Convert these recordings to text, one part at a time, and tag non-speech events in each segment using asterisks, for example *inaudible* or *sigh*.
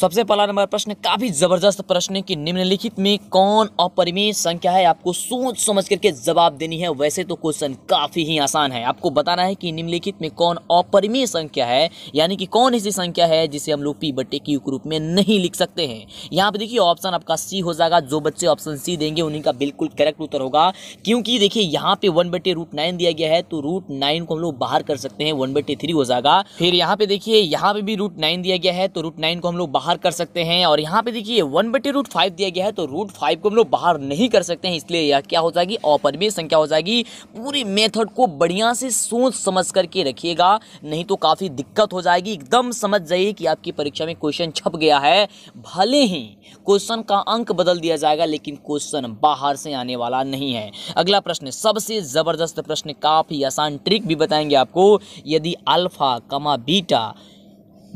सबसे पहला नंबर प्रश्न काफी जबरदस्त प्रश्न है कि निम्नलिखित में कौन अपरिमेय संख्या है आपको सोच समझ करके जवाब देनी है वैसे तो क्वेश्चन काफी ही आसान है आपको बताना है कि निम्नलिखित में कौन अपरिमेय संख्या है यानी कि कौन ऐसी संख्या है जिसे हम लोग पी बट्टे क्यू के रूप में नहीं लिख सकते हैं यहाँ पे देखिए ऑप्शन आपका सी हो जाएगा जो बच्चे ऑप्शन सी देंगे उन्हीं का बिल्कुल करेक्ट उत्तर होगा क्योंकि देखिए यहाँ पे वन बटे रूट नाइन दिया गया है तो रूट नाइन को हम लोग बाहर कर सकते हैं वन बटे थ्री हो जाएगा फिर यहाँ पे देखिए यहाँ पे भी रूट नाइन दिया गया है तो रूट नाइन को हम लोग बाहर बाहर कर सकते हैं और यहाँ पे देखिए वन बटे रूट फाइव दिया गया है तो रूट फाइव को हम लोग बाहर नहीं कर सकते हैं इसलिए यह क्या हो जाएगी अपरिमेय संख्या हो जाएगी पूरे मेथड को बढ़िया से सोच समझ करके रखिएगा नहीं तो काफ़ी दिक्कत हो जाएगी एकदम समझ जाइए कि आपकी परीक्षा में क्वेश्चन छप गया है भले ही क्वेश्चन का अंक बदल दिया जाएगा लेकिन क्वेश्चन बाहर से आने वाला नहीं है अगला प्रश्न सबसे ज़बरदस्त प्रश्न काफ़ी आसान ट्रिक भी बताएंगे आपको यदि अल्फा कमा बीटा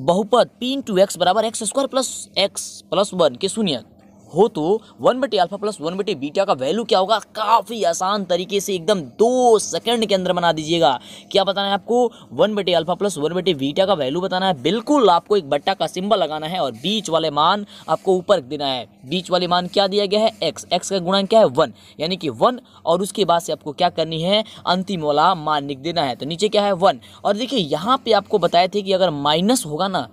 बहुपद पी इंटू एक्स बराबर x square plus x plus one के शून्य हो तो वन बटे अल्फा प्लस वन बटी बीटा का वैल्यू क्या होगा काफ़ी आसान तरीके से एकदम दो सेकंड के अंदर बना दीजिएगा क्या बताना है आपको वन बटी अल्फा प्लस वन बटी बीटा का वैल्यू बताना है बिल्कुल आपको एक बट्टा का सिंबल लगाना है और बीच वाले मान आपको ऊपर देना है बीच वाले मान क्या दिया गया है एक्स एक्स का गुणा क्या है वन यानी कि वन और उसके बाद से आपको क्या करनी है अंतिम वाला मान लिख देना है तो नीचे क्या है वन और देखिए यहाँ पे आपको बताए थे कि अगर माइनस होगा ना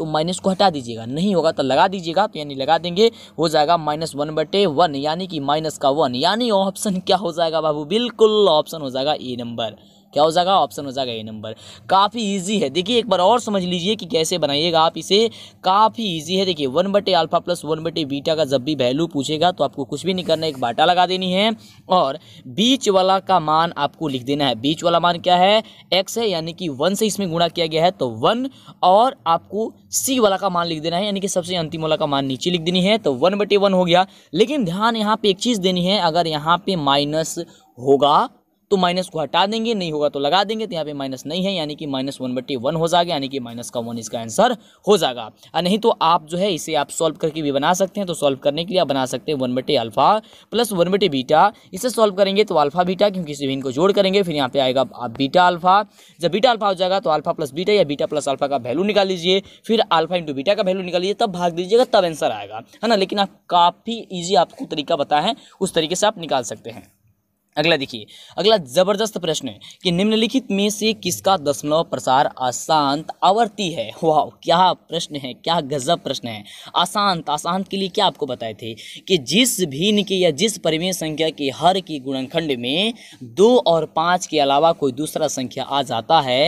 तो माइनस को हटा दीजिएगा नहीं होगा तो लगा दीजिएगा तो यानी लगा देंगे हो जाएगा माइनस वन बटे वन यानी कि माइनस का वन यानी ऑप्शन क्या हो जाएगा बाबू बिल्कुल ऑप्शन हो जाएगा ए नंबर क्या हो जाएगा ऑप्शन हो जाएगा ए नंबर काफ़ी ईजी है देखिए एक बार और समझ लीजिए कि कैसे बनाइएगा आप इसे काफ़ी ईजी है देखिए वन बटे अल्फा प्लस वन बटे बीटा का जब भी वैल्यू पूछेगा तो आपको कुछ भी नहीं करना एक बाटा लगा देनी है और बीच वाला का मान आपको लिख देना है बीच वाला मान क्या है एक्स है यानी कि वन से इसमें गुणा किया गया है तो वन और आपको सी वाला का मान लिख देना है यानी कि सबसे अंतिम वाला का मान नीचे लिख देनी है तो वन बटे वन हो गया लेकिन ध्यान यहाँ पर एक चीज़ देनी है अगर यहाँ पे माइनस होगा तो माइनस को हटा देंगे नहीं होगा तो लगा देंगे तो यहाँ पे माइनस नहीं है यानी कि माइनस वन बट्टी वन हो जाएगा यानी कि माइनस का वन इसका आंसर हो जाएगा नहीं तो आप जो है इसे आप सॉल्व करके भी बना सकते हैं तो सॉल्व करने के लिए आप बना सकते हैं वन बटे अल्फा प्लस वन बटे बीटा इसे सॉल्व करेंगे तो अल्फा बीटा क्योंकि इसे इनको जोड़ करेंगे फिर यहाँ पे आएगा आप बीटा अल्फा जब बीटा अल्फा हो जाएगा तो अल्फा प्लस बीटा या बीटा प्लस अल्फा का वैल्यू निकाल लीजिए फिर अल्फा इंटू बीटा का वैल्यू निकाल लीजिए तब भाग दीजिएगा तब आंसर आएगा है ना लेकिन आप काफ़ी ईजी आपको तरीका बताएं उस तरीके से आप निकाल सकते हैं अगला देखिए अगला जबरदस्त प्रश्न है कि निम्नलिखित में से किसका दशमलव प्रसार अशांत आवर्ती है वाह क्या प्रश्न है क्या गजब प्रश्न है अशांत अशांत के लिए क्या आपको बताए थे कि जिस भिन्न के या जिस परिमेय संख्या के हर की गुणनखंड में दो और पाँच के अलावा कोई दूसरा संख्या आ जाता है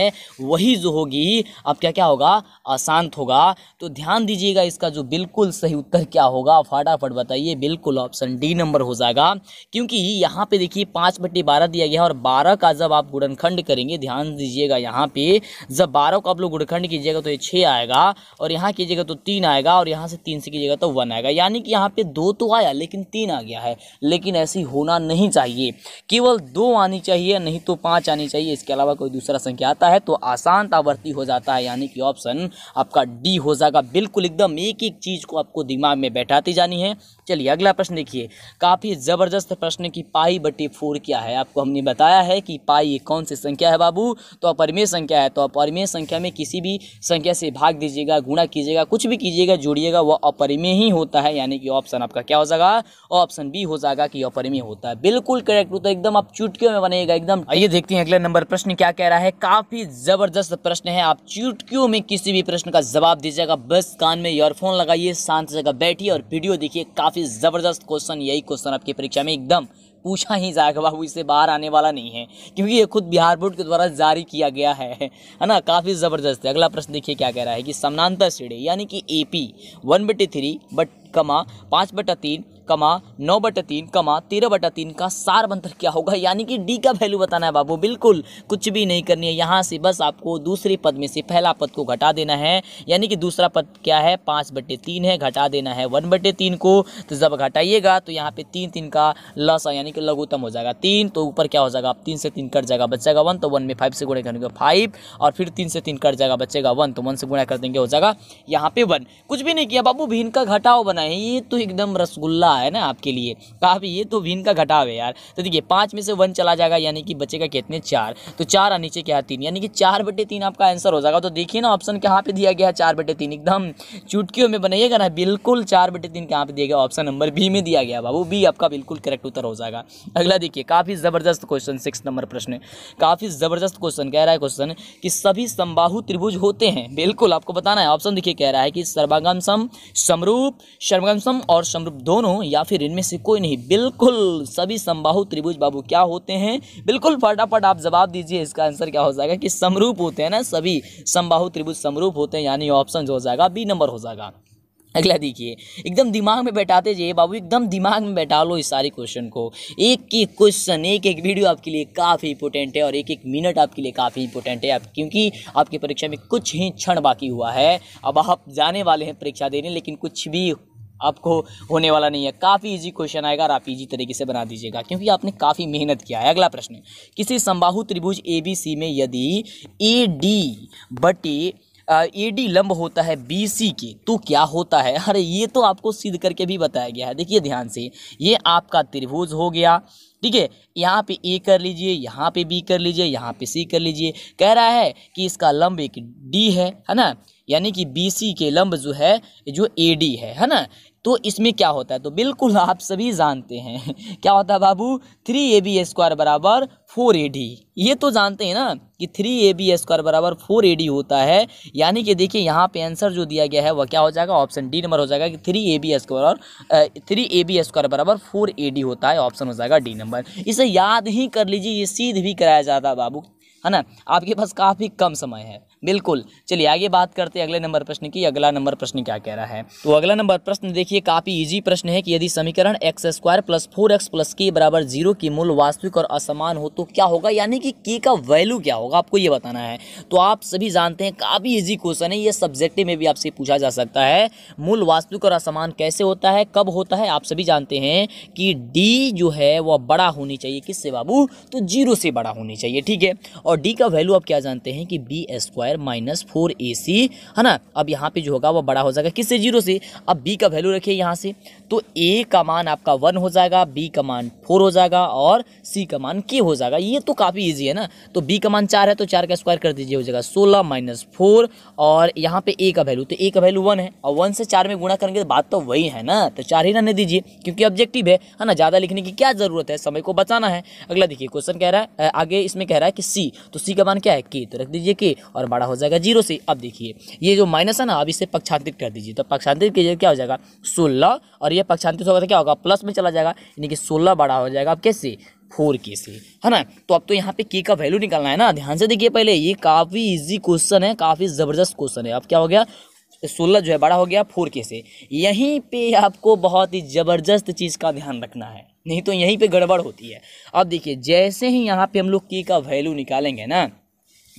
वही जो होगी अब क्या क्या होगा अशांत होगा तो ध्यान दीजिएगा इसका जो बिल्कुल सही उत्तर क्या होगा फटाफट बताइए बिल्कुल ऑप्शन डी नंबर हो जाएगा क्योंकि यहाँ पर देखिए पाँच बट्टी बारह दिया गया है और बारह का जब आप गुणनखंड करेंगे ध्यान दीजिएगा यहाँ पे जब बारह को आप लोग गुड़खंड कीजिएगा तो ये छः आएगा और यहाँ कीजिएगा तो तीन आएगा और यहाँ से तीन से कीजिएगा तो वन आएगा यानी कि यहाँ पे दो तो आया लेकिन तीन आ गया है लेकिन ऐसी होना नहीं चाहिए केवल दो आनी चाहिए नहीं तो पाँच आनी चाहिए इसके अलावा कोई दूसरा संख्या आता है तो आसान तावर्ती हो जाता है यानी कि ऑप्शन आपका डी हो जाएगा बिल्कुल एकदम एक एक चीज़ को आपको दिमाग में बैठाती जानी है चलिए अगला प्रश्न देखिए काफ़ी ज़बरदस्त प्रश्न की पाई बटी फोर क्या है आपको हमने बताया है कि पाई ये कौन सी संख्या है बाबू तो अपरमेय संख्या है तो अपरमेय संख्या में किसी भी संख्या से भाग दीजिएगा गुणा कीजिएगा कुछ भी कीजिएगा जोड़िएगा वह अपरिमेय ही होता है यानी कि ऑप्शन आपका क्या हो जाएगा ऑप्शन बी हो जाएगा कि अपरिमेय होता है बिल्कुल करेक्ट होता है एकदम आप चुटकियों में बनेगा एकदम आइए देखते हैं अगला नंबर प्रश्न क्या कह रहा है काफी जबरदस्त प्रश्न है आप चुटकियों में किसी भी प्रश्न का जवाब दीजिएगा बस कान में ईयरफोन लगाइए शांत जगह बैठिए और वीडियो देखिए काफी जबरदस्त क्वेश्चन यही क्वेश्चन आपकी परीक्षा में एकदम पूछा ही जाएगा बाबू इससे बाहर आने वाला नहीं है क्योंकि ये खुद बिहार बोर्ड के द्वारा जारी किया गया है है ना काफ़ी ज़बरदस्त है अगला प्रश्न देखिए क्या कह रहा है कि समानांतर श्रेणी यानी कि ए पी वन बटे थ्री बट कमा पाँच बटा तीन कमा नौ बटा तीन कमा तेरह बटा तीन का सार अंतर क्या होगा यानी कि डी का वैल्यू बताना है बाबू बिल्कुल कुछ भी नहीं करनी है यहाँ से बस आपको दूसरे पद में से पहला पद को घटा देना है यानी कि दूसरा पद क्या है पाँच बटे तीन है घटा देना है वन बटे तीन को तो जब घटाइएगा तो यहाँ पे तीन तीन का लस यानी कि लघुतम हो जाएगा तीन तो ऊपर क्या हो जाएगा आप तीन से तीन कट जाएगा बचेगा वन तो वन में फाइव से गुणा करेंगे फाइव और फिर तीन से तीन कट जाएगा बचेगा वन तो वन से गुणा कर देंगे हो जाएगा यहाँ पे वन कुछ भी नहीं किया बाबू भीन का घटाओ बनाए ये तो एकदम रसगुल्ला घाटा है ना आपके लिए काफ़ी ये तो विन का घटाव है यार तो देखिए पाँच में से वन चला जाएगा यानी कि बचेगा कितने चार तो चार और नीचे क्या तीन यानी कि चार बटे तीन आपका आंसर हो जाएगा तो देखिए ना ऑप्शन कहाँ पे दिया गया है चार बटे तीन एकदम चुटकियों में बनाइएगा ना बिल्कुल चार बटे तीन कहाँ पे दिया गया ऑप्शन नंबर बी में दिया गया बाबू बी आपका बिल्कुल करेक्ट उत्तर हो जाएगा अगला देखिए काफ़ी ज़बरदस्त क्वेश्चन सिक्स नंबर प्रश्न काफ़ी ज़बरदस्त क्वेश्चन कह रहा है क्वेश्चन कि सभी संबाहु त्रिभुज होते हैं बिल्कुल आपको बताना है ऑप्शन देखिए कह रहा है कि सर्वांगम सम समरूप सर्वगम सम और समरूप दोनों हूँ या फिर इनमें से कोई नहीं बिल्कुल सभी समबाहु त्रिभुज बाबू क्या होते हैं बिल्कुल फटाफट आप जवाब दीजिए इसका आंसर क्या हो जाएगा कि समरूप होते हैं ना सभी समबाहु त्रिभुज समरूप होते हैं यानी ऑप्शन जो हो जाएगा बी नंबर हो जाएगा अगला देखिए एकदम दिमाग में बैठाते जाइए बाबू एकदम दिमाग में बैठा लो इस सारे क्वेश्चन को एक एक क्वेश्चन एक एक वीडियो आपके लिए काफ़ी इंपॉर्टेंट है और एक एक मिनट आपके लिए काफ़ी इंपॉर्टेंट है आप क्योंकि आपकी परीक्षा में कुछ ही क्षण बाकी हुआ है अब आप जाने वाले हैं परीक्षा देने लेकिन कुछ भी आपको होने वाला नहीं है काफ़ी ईजी क्वेश्चन आएगा और आप इजी तरीके से बना दीजिएगा क्योंकि आपने काफ़ी मेहनत किया है अगला प्रश्न किसी संबाहु त्रिभुज ए में यदि ए डी बटी ए डी लंब होता है बी सी के तो क्या होता है अरे ये तो आपको सिद्ध करके भी बताया गया है देखिए ध्यान से ये आपका त्रिभुज हो गया ठीक है यहाँ पे ए कर लीजिए यहाँ पे बी कर लीजिए यहाँ पे सी कर लीजिए कह रहा है कि इसका लंब एक डी है है ना यानी कि बी सी के लंब जो है जो ए डी है है ना तो इसमें क्या होता है तो बिल्कुल आप सभी जानते हैं *laughs* क्या होता है बाबू थ्री ए बी स्क्वायर बराबर फोर ए डी ये तो जानते हैं ना कि थ्री ए बी स्क्वायर बराबर फोर ए डी होता है यानी कि देखिए यहाँ पे आंसर जो दिया गया है वह क्या हो जाएगा ऑप्शन डी नंबर हो जाएगा कि three A B square three A B square बराबर फोर ए डी होता है ऑप्शन हो जाएगा डी नंबर इसे याद ही कर लीजिए ये सीध भी कराया जाता है बाबू है ना आपके पास काफ़ी कम समय है बिल्कुल चलिए आगे बात करते हैं अगले नंबर प्रश्न की अगला नंबर प्रश्न क्या कह रहा है तो अगला नंबर प्रश्न देखिए काफ़ी ईजी प्रश्न है कि यदि समीकरण x square plus four x plus k बराबर जीरो की मूल वास्तविक और असमान हो तो क्या होगा यानी कि के का वैल्यू क्या होगा आपको ये बताना है तो आप सभी जानते हैं काफ़ी ईजी क्वेश्चन है ये सब्जेक्टिव में भी आपसे पूछा जा सकता है मूल वास्तविक और असमान कैसे होता है कब होता है आप सभी जानते हैं कि डी जो है वह बड़ा होनी चाहिए किससे बाबू तो जीरो से बड़ा होनी चाहिए ठीक है और डी का वैल्यू आप क्या जानते हैं कि B square square minus four ए सी है ना अब यहाँ पे जो होगा वो बड़ा हो जाएगा किससे जीरो से अब बी का वैल्यू रखिए यहाँ से तो ए का मान आपका वन हो जाएगा बी का मान फोर हो जाएगा और सी का मान के हो जाएगा ये तो काफ़ी ईजी है ना तो बी का मान चार है तो चार का स्क्वायर कर दीजिए हो जाएगा सोलह माइनस फोर और यहाँ पे ए का वैल्यू तो ए का वैल्यू वन है और वन से चार में गुणा करेंगे तो बात तो वही है ना तो चार ही रहने दीजिए क्योंकि ऑब्जेक्टिव है है ना ज़्यादा लिखने की क्या ज़रूरत है समय को बचाना है अगला देखिए क्वेश्चन कह रहा है आगे इसमें कह रहा है कि सी तो सी का मान क्या है के तो रख दीजिए के और बड़ा बड़ा हो जाएगा जीरो से अब देखिए ये जो माइनस है ना अब इसे पक्षांतरित कर दीजिए तो पक्षांतरित कीजिए तो क्या हो जाएगा सोलह और ये पक्षांतरित होगा तो क्या होगा प्लस में चला जाएगा यानी कि सोलह बड़ा हो जाएगा अब कैसे फोर के से है ना तो अब तो यहाँ पे के का वैल्यू निकालना है ना ध्यान से देखिए पहले ये काफ़ी इजी क्वेश्चन है काफ़ी ज़बरदस्त क्वेश्चन है अब क्या हो गया सोलह जो है बड़ा हो गया फोर के से यहीं पे आपको बहुत ही ज़बरदस्त चीज़ का ध्यान रखना है नहीं तो यहीं पे गड़बड़ होती है अब देखिए जैसे ही यहाँ पे हम लोग के का वैल्यू निकालेंगे ना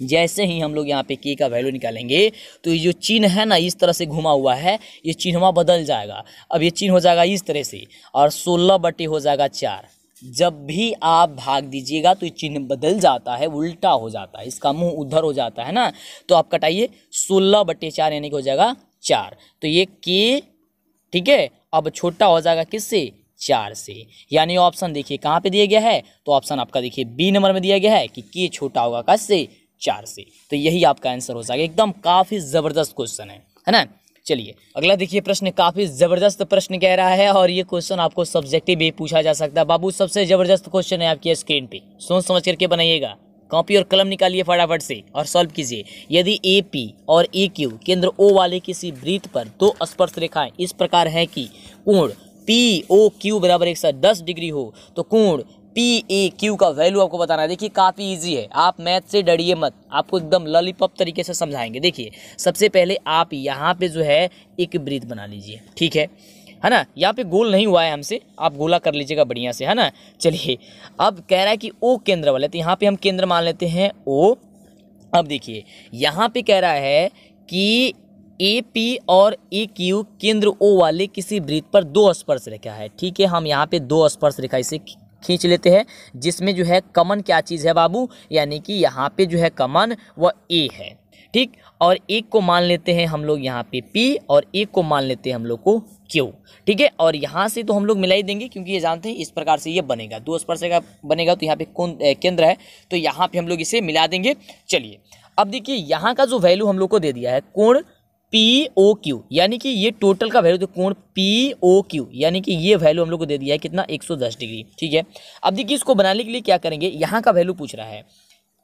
जैसे ही हम लोग यहाँ पे के का वैल्यू निकालेंगे तो ये जो चिन्ह है ना इस तरह से घुमा हुआ है ये चिन्हवा बदल जाएगा अब ये चिन्ह हो जाएगा इस तरह से और सोलह बटे हो जाएगा चार जब भी आप भाग दीजिएगा तो ये चिन्ह बदल जाता है उल्टा हो जाता है इसका मुंह उधर हो जाता है ना तो आप कटाइए सोलह बटे चार यानी कि हो जाएगा चार तो ये के ठीक है अब छोटा हो जाएगा किससे चार से यानी ऑप्शन देखिए कहाँ पे दिया गया है तो ऑप्शन आपका देखिए बी नंबर में दिया गया है कि के छोटा होगा कैसे चार से तो यही आपका आंसर हो जाएगा एकदम काफ़ी ज़बरदस्त क्वेश्चन है है ना चलिए अगला देखिए प्रश्न काफ़ी ज़बरदस्त प्रश्न कह रहा है और ये क्वेश्चन आपको सब्जेक्टिव भी पूछा जा सकता है बाबू सबसे ज़बरदस्त क्वेश्चन है आपकी स्क्रीन पे सोच समझ करके बनाइएगा कॉपी और कलम निकालिए फटाफट से और सॉल्व कीजिए यदि ए पी और ए क्यू केंद्र ओ वाले किसी वृत्त पर दो स्पर्श रेखाएं इस प्रकार है कि कोण पी ओ क्यू बराबर एक सौ दस डिग्री हो तो कोण पी ए क्यू का वैल्यू आपको बताना है देखिए काफ़ी इजी है आप मैथ से डरिए मत आपको एकदम लॉलीपॉप तरीके से समझाएंगे देखिए सबसे पहले आप यहाँ पे जो है एक ब्रीथ बना लीजिए ठीक है है ना यहाँ पे गोल नहीं हुआ है हमसे आप गोला कर लीजिएगा बढ़िया से है ना चलिए अब कह रहा है कि ओ केंद्र वाले तो यहाँ पर हम केंद्र मान लेते हैं ओ अब देखिए यहाँ पर कह रहा है कि ए पी और ए क्यू केंद्र ओ वाले किसी वृत्त पर दो स्पर्श रेखा है ठीक है हम यहाँ पे दो स्पर्श रेखा इसे खींच लेते हैं जिसमें जो है कमन क्या चीज़ है बाबू यानी कि यहाँ पे जो है कमन वह ए है ठीक और एक को मान लेते हैं हम लोग यहाँ पे पी और एक को मान लेते हैं हम लोग को क्यू ठीक है और यहाँ से तो हम लोग मिला ही देंगे क्योंकि ये जानते हैं इस प्रकार से ये बनेगा दो स्पर्श का बनेगा तो यहाँ पे कौन केंद्र है तो यहाँ पे हम लोग इसे मिला देंगे चलिए अब देखिए यहाँ का जो वैल्यू हम लोग को दे दिया है कोण पी ओ क्यू यानी कि ये टोटल का वैल्यू तो कोण पी ओ क्यू यानी कि ये वैल्यू हम लोग को दे दिया है कितना 110 डिग्री ठीक है अब देखिए इसको बनाने के लिए क्या करेंगे यहाँ का वैल्यू पूछ रहा है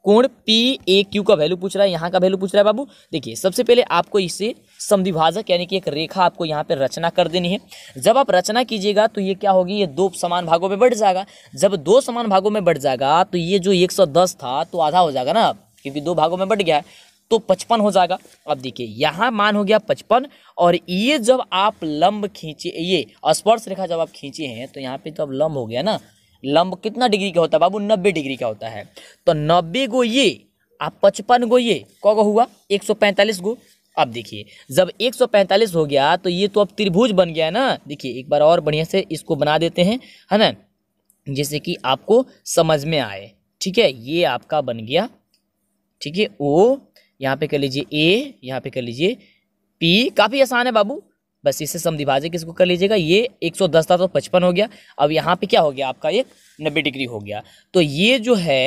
कोण पी ए क्यू का वैल्यू पूछ रहा है यहाँ का वैल्यू पूछ रहा है बाबू देखिए सबसे पहले आपको इसे समविभाजक यानी कि एक रेखा आपको यहाँ पर रचना कर देनी है जब आप रचना कीजिएगा तो ये क्या होगी ये दो समान भागों में बढ़ जाएगा जब दो समान भागों में बढ़ जाएगा तो ये जो एक था तो आधा हो जाएगा ना क्योंकि दो भागों में बढ़ गया है तो पचपन हो जाएगा अब देखिए यहाँ मान हो गया पचपन और ये जब आप लंब खींचे ये स्पर्श रेखा जब आप खींचे हैं तो यहाँ पे तो अब लंब हो गया ना लंब कितना डिग्री का होता है बाबू नब्बे डिग्री का होता है तो नब्बे गो ये आप पचपन गो ये कौ गो हुआ एक सौ पैंतालीस गो अब देखिए जब 145 हो गया तो ये तो अब त्रिभुज बन गया ना देखिए एक बार और बढ़िया से इसको बना देते हैं है ना जैसे कि आपको समझ में आए ठीक है ये आपका बन गया ठीक है ओ यहाँ पे कर लीजिए ए यहाँ पे कर लीजिए पी काफ़ी आसान है बाबू बस इससे दिभाजे किसको कर लीजिएगा ये 110 था तो 55 हो गया अब यहाँ पे क्या हो गया आपका एक 90 डिग्री हो गया तो ये जो है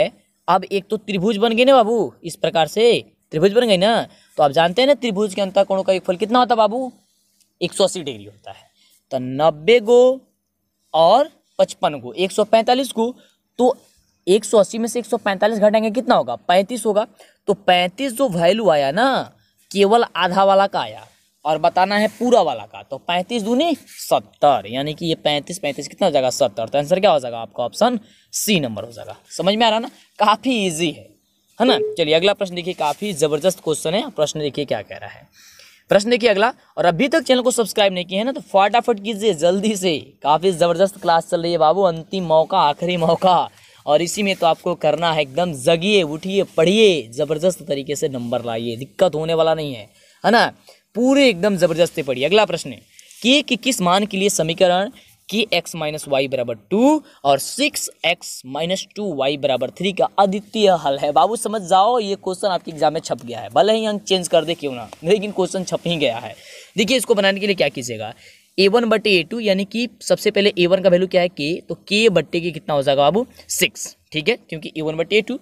अब एक तो त्रिभुज बन गई ना बाबू इस प्रकार से त्रिभुज बन गई ना तो आप जानते हैं ना त्रिभुज के अंतर कोणों का एक फल कितना होता है बाबू एक डिग्री होता है तो नब्बे गो और पचपन गो एक गो तो 180 में से 145 घटाएंगे कितना होगा 35 होगा तो 35 जो वैल्यू आया ना केवल आधा वाला का आया और बताना है पूरा वाला का तो पैंतीस दूनी सत्तर यानी कि ये पैंतीस पैंतीस कितना हो जाएगा सत्तर तो आंसर क्या हो जाएगा आपका ऑप्शन सी नंबर हो जाएगा समझ में आ रहा ना काफ़ी ईजी है है ना चलिए अगला प्रश्न देखिए काफ़ी ज़बरदस्त क्वेश्चन है प्रश्न देखिए क्या कह रहा है प्रश्न देखिए अगला और अभी तक चैनल को सब्सक्राइब नहीं किया है ना तो फटाफट कीजिए जल्दी से काफ़ी ज़बरदस्त क्लास चल रही है बाबू अंतिम मौका आखिरी मौका और इसी में तो आपको करना है एकदम जगिए उठिए पढ़िए ज़बरदस्त तरीके से नंबर लाइए दिक्कत होने वाला नहीं है है ना पूरे एकदम ज़बरदस्ती पढ़िए अगला प्रश्न है के कि किस मान के लिए समीकरण कि एक्स माइनस वाई बराबर टू और six x minus two y बराबर थ्री का अद्वितीय हल है बाबू समझ जाओ ये क्वेश्चन आपके एग्जाम में छप गया है भले ही अंक चेंज कर दे क्यों ना लेकिन क्वेश्चन छप ही गया है देखिए इसको बनाने के लिए क्या कीजिएगा ए वन बटे ए टू यानी कि सबसे पहले ए वन का वैल्यू क्या है के तो के बट्टे के कितना हो जाएगा बाबू सिक्स ठीक है क्योंकि ए वन बटे ए टू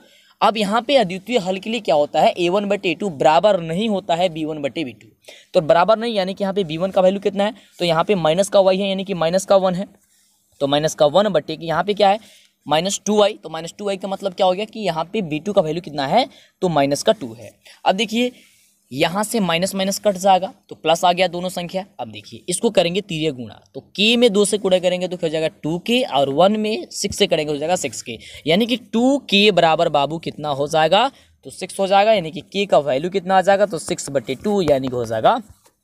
अब यहाँ पे अद्वितीय हल के लिए क्या होता है ए वन बटे ए टू बराबर नहीं होता है बी वन बटे बी टू तो बराबर नहीं यानी कि यहाँ पे बी वन का वैल्यू कितना है तो यहाँ पे माइनस का वाई है यानी कि माइनस का वन है तो माइनस का वन बटे कि यहाँ पे क्या है माइनस टू आई तो माइनस टू आई का मतलब क्या हो गया कि यहाँ पे बी टू का वैल्यू कितना है तो माइनस का टू है अब देखिए यहाँ से माइनस माइनस कट जाएगा तो प्लस आ गया दोनों संख्या अब देखिए इसको करेंगे तीय गुणा तो के में दो से कूड़े करेंगे तो क्या हो जाएगा टू के और वन में सिक्स से करेंगे तो हो जाएगा सिक्स के यानी कि टू के बराबर बाबू कितना हो जाएगा तो सिक्स हो जाएगा यानी कि के का वैल्यू कितना आ जाएगा तो सिक्स बटे टू यानी कि हो जाएगा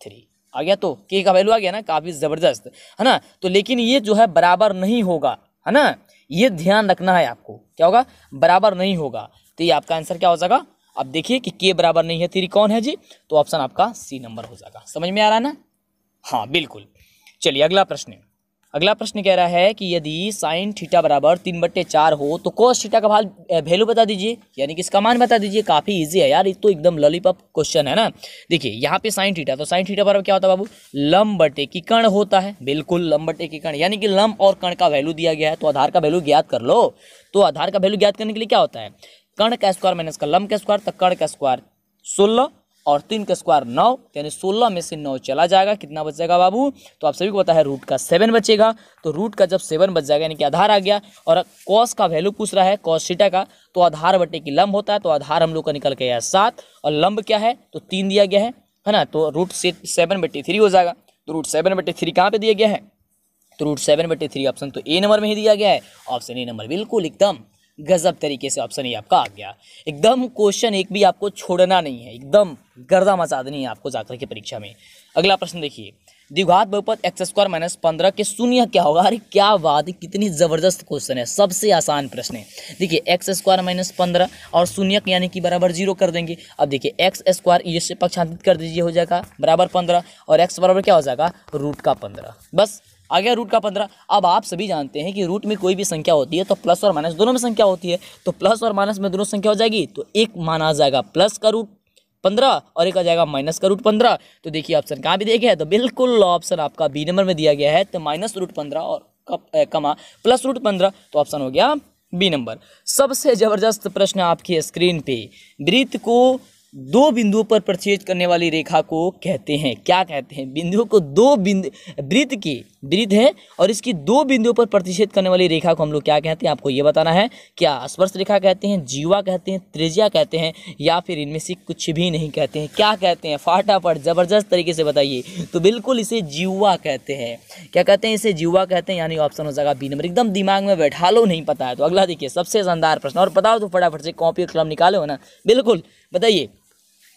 थ्री आ गया तो के का वैल्यू आ गया ना काफ़ी ज़बरदस्त है ना तो लेकिन ये जो है बराबर नहीं होगा है ना ये ध्यान रखना है आपको क्या होगा बराबर नहीं होगा तो ये आपका आंसर क्या हो जाएगा अब देखिए कि के बराबर नहीं है थ्री कौन है जी तो ऑप्शन आपका सी नंबर हो जाएगा समझ में आ रहा ना हाँ बिल्कुल चलिए अगला प्रश्न अगला प्रश्न कह रहा है कि यदि साइन थीटा बराबर तीन बट्टे चार हो तो कोस थीटा का भाल वैल्यू बता दीजिए यानी कि इसका मान बता दीजिए काफ़ी इजी है यार ये तो एकदम लॉलीपॉप क्वेश्चन है ना देखिए यहाँ पे साइन थीटा तो साइन थीटा बराबर क्या होता है बाबू लम बटे की कण होता है बिल्कुल लम बटे की कण यानी कि लम और कण का वैल्यू दिया गया है तो आधार का वैल्यू ज्ञात कर लो तो आधार का वैल्यू ज्ञात करने के लिए क्या होता है कर्ण का स्क्वायर माइनस का कलम का स्क्वायर तो कर्ण का स्क्वायर सोलह और तीन का स्क्वायर नौ यानी सोलह में से नौ चला जाएगा कितना बच जाएगा बाबू तो आप सभी को पता है रूट का सेवन बचेगा तो रूट का जब सेवन बच जाएगा यानी कि आधार आ गया और कॉस का वैल्यू पूछ रहा है कॉस सीटा का तो आधार बटे की लंब होता है तो आधार हम लोग का निकल के आया सात और लंब क्या है तो तीन दिया गया है है ना तो रूट सेवन बटे थ्री हो जाएगा तो रूट सेवन बटे थ्री कहाँ पर दिया गया है तो रूट सेवन बटे थ्री ऑप्शन तो ए नंबर में ही दिया गया है ऑप्शन ए नंबर बिल्कुल एकदम गज़ब तरीके से ऑप्शन ये आपका आ गया एकदम क्वेश्चन एक भी आपको छोड़ना नहीं है एकदम गर्दा मचा देनी है आपको जाकर के परीक्षा में अगला प्रश्न देखिए दिघात बहुपत एक्स स्क्वायर माइनस पंद्रह के शून्य क्या होगा अरे क्या बात कितनी ज़बरदस्त क्वेश्चन है सबसे आसान प्रश्न है देखिए एक्स स्क्वायर माइनस पंद्रह और शून्य यानी कि बराबर जीरो कर देंगे अब देखिए एक्स स्क्वायर ये से पक्षांतित कर दीजिए हो जाएगा बराबर पंद्रह और एक्स बराबर क्या हो जाएगा रूट का पंद्रह बस आ गया रूट का पंद्रह अब आप सभी जानते हैं कि रूट में कोई भी संख्या होती है तो प्लस और माइनस दोनों में संख्या होती है तो प्लस और माइनस में दोनों संख्या हो जाएगी तो एक मान आ जाएगा प्लस का रूट पंद्रह और एक आ जाएगा माइनस का रूट पंद्रह तो देखिए ऑप्शन कहाँ भी देखे तो बिल्कुल ऑप्शन आपका बी नंबर में दिया गया है तो माइनस रूट पंद्रह और कमा प्लस रूट पंद्रह तो ऑप्शन हो गया बी नंबर सबसे ज़बरदस्त प्रश्न आपकी स्क्रीन पे वृत्त को दो बिंदुओं पर प्रच्छेद करने वाली रेखा को कहते हैं क्या कहते हैं बिंदुओं को दो बिंदु वृत्त की वृत्त है और इसकी दो बिंदुओं पर प्रतिषेध करने वाली रेखा को हम लोग क्या कहते हैं आपको ये बताना है क्या स्पर्श रेखा कहते हैं जीवा कहते हैं त्रिज्या कहते हैं या फिर इनमें से कुछ भी नहीं कहते हैं क्या कहते हैं फाटाफट जबरदस्त तरीके से बताइए तो बिल्कुल इसे जीवा कहते हैं क्या कहते हैं इसे जीवा कहते हैं यानी ऑप्शन हो जाएगा बी नंबर एकदम दिमाग में बैठा लो नहीं पता है तो अगला देखिए सबसे शानदार प्रश्न और बताओ तो फटाफट से कॉपी और कलम निकालो ना बिल्कुल बताइए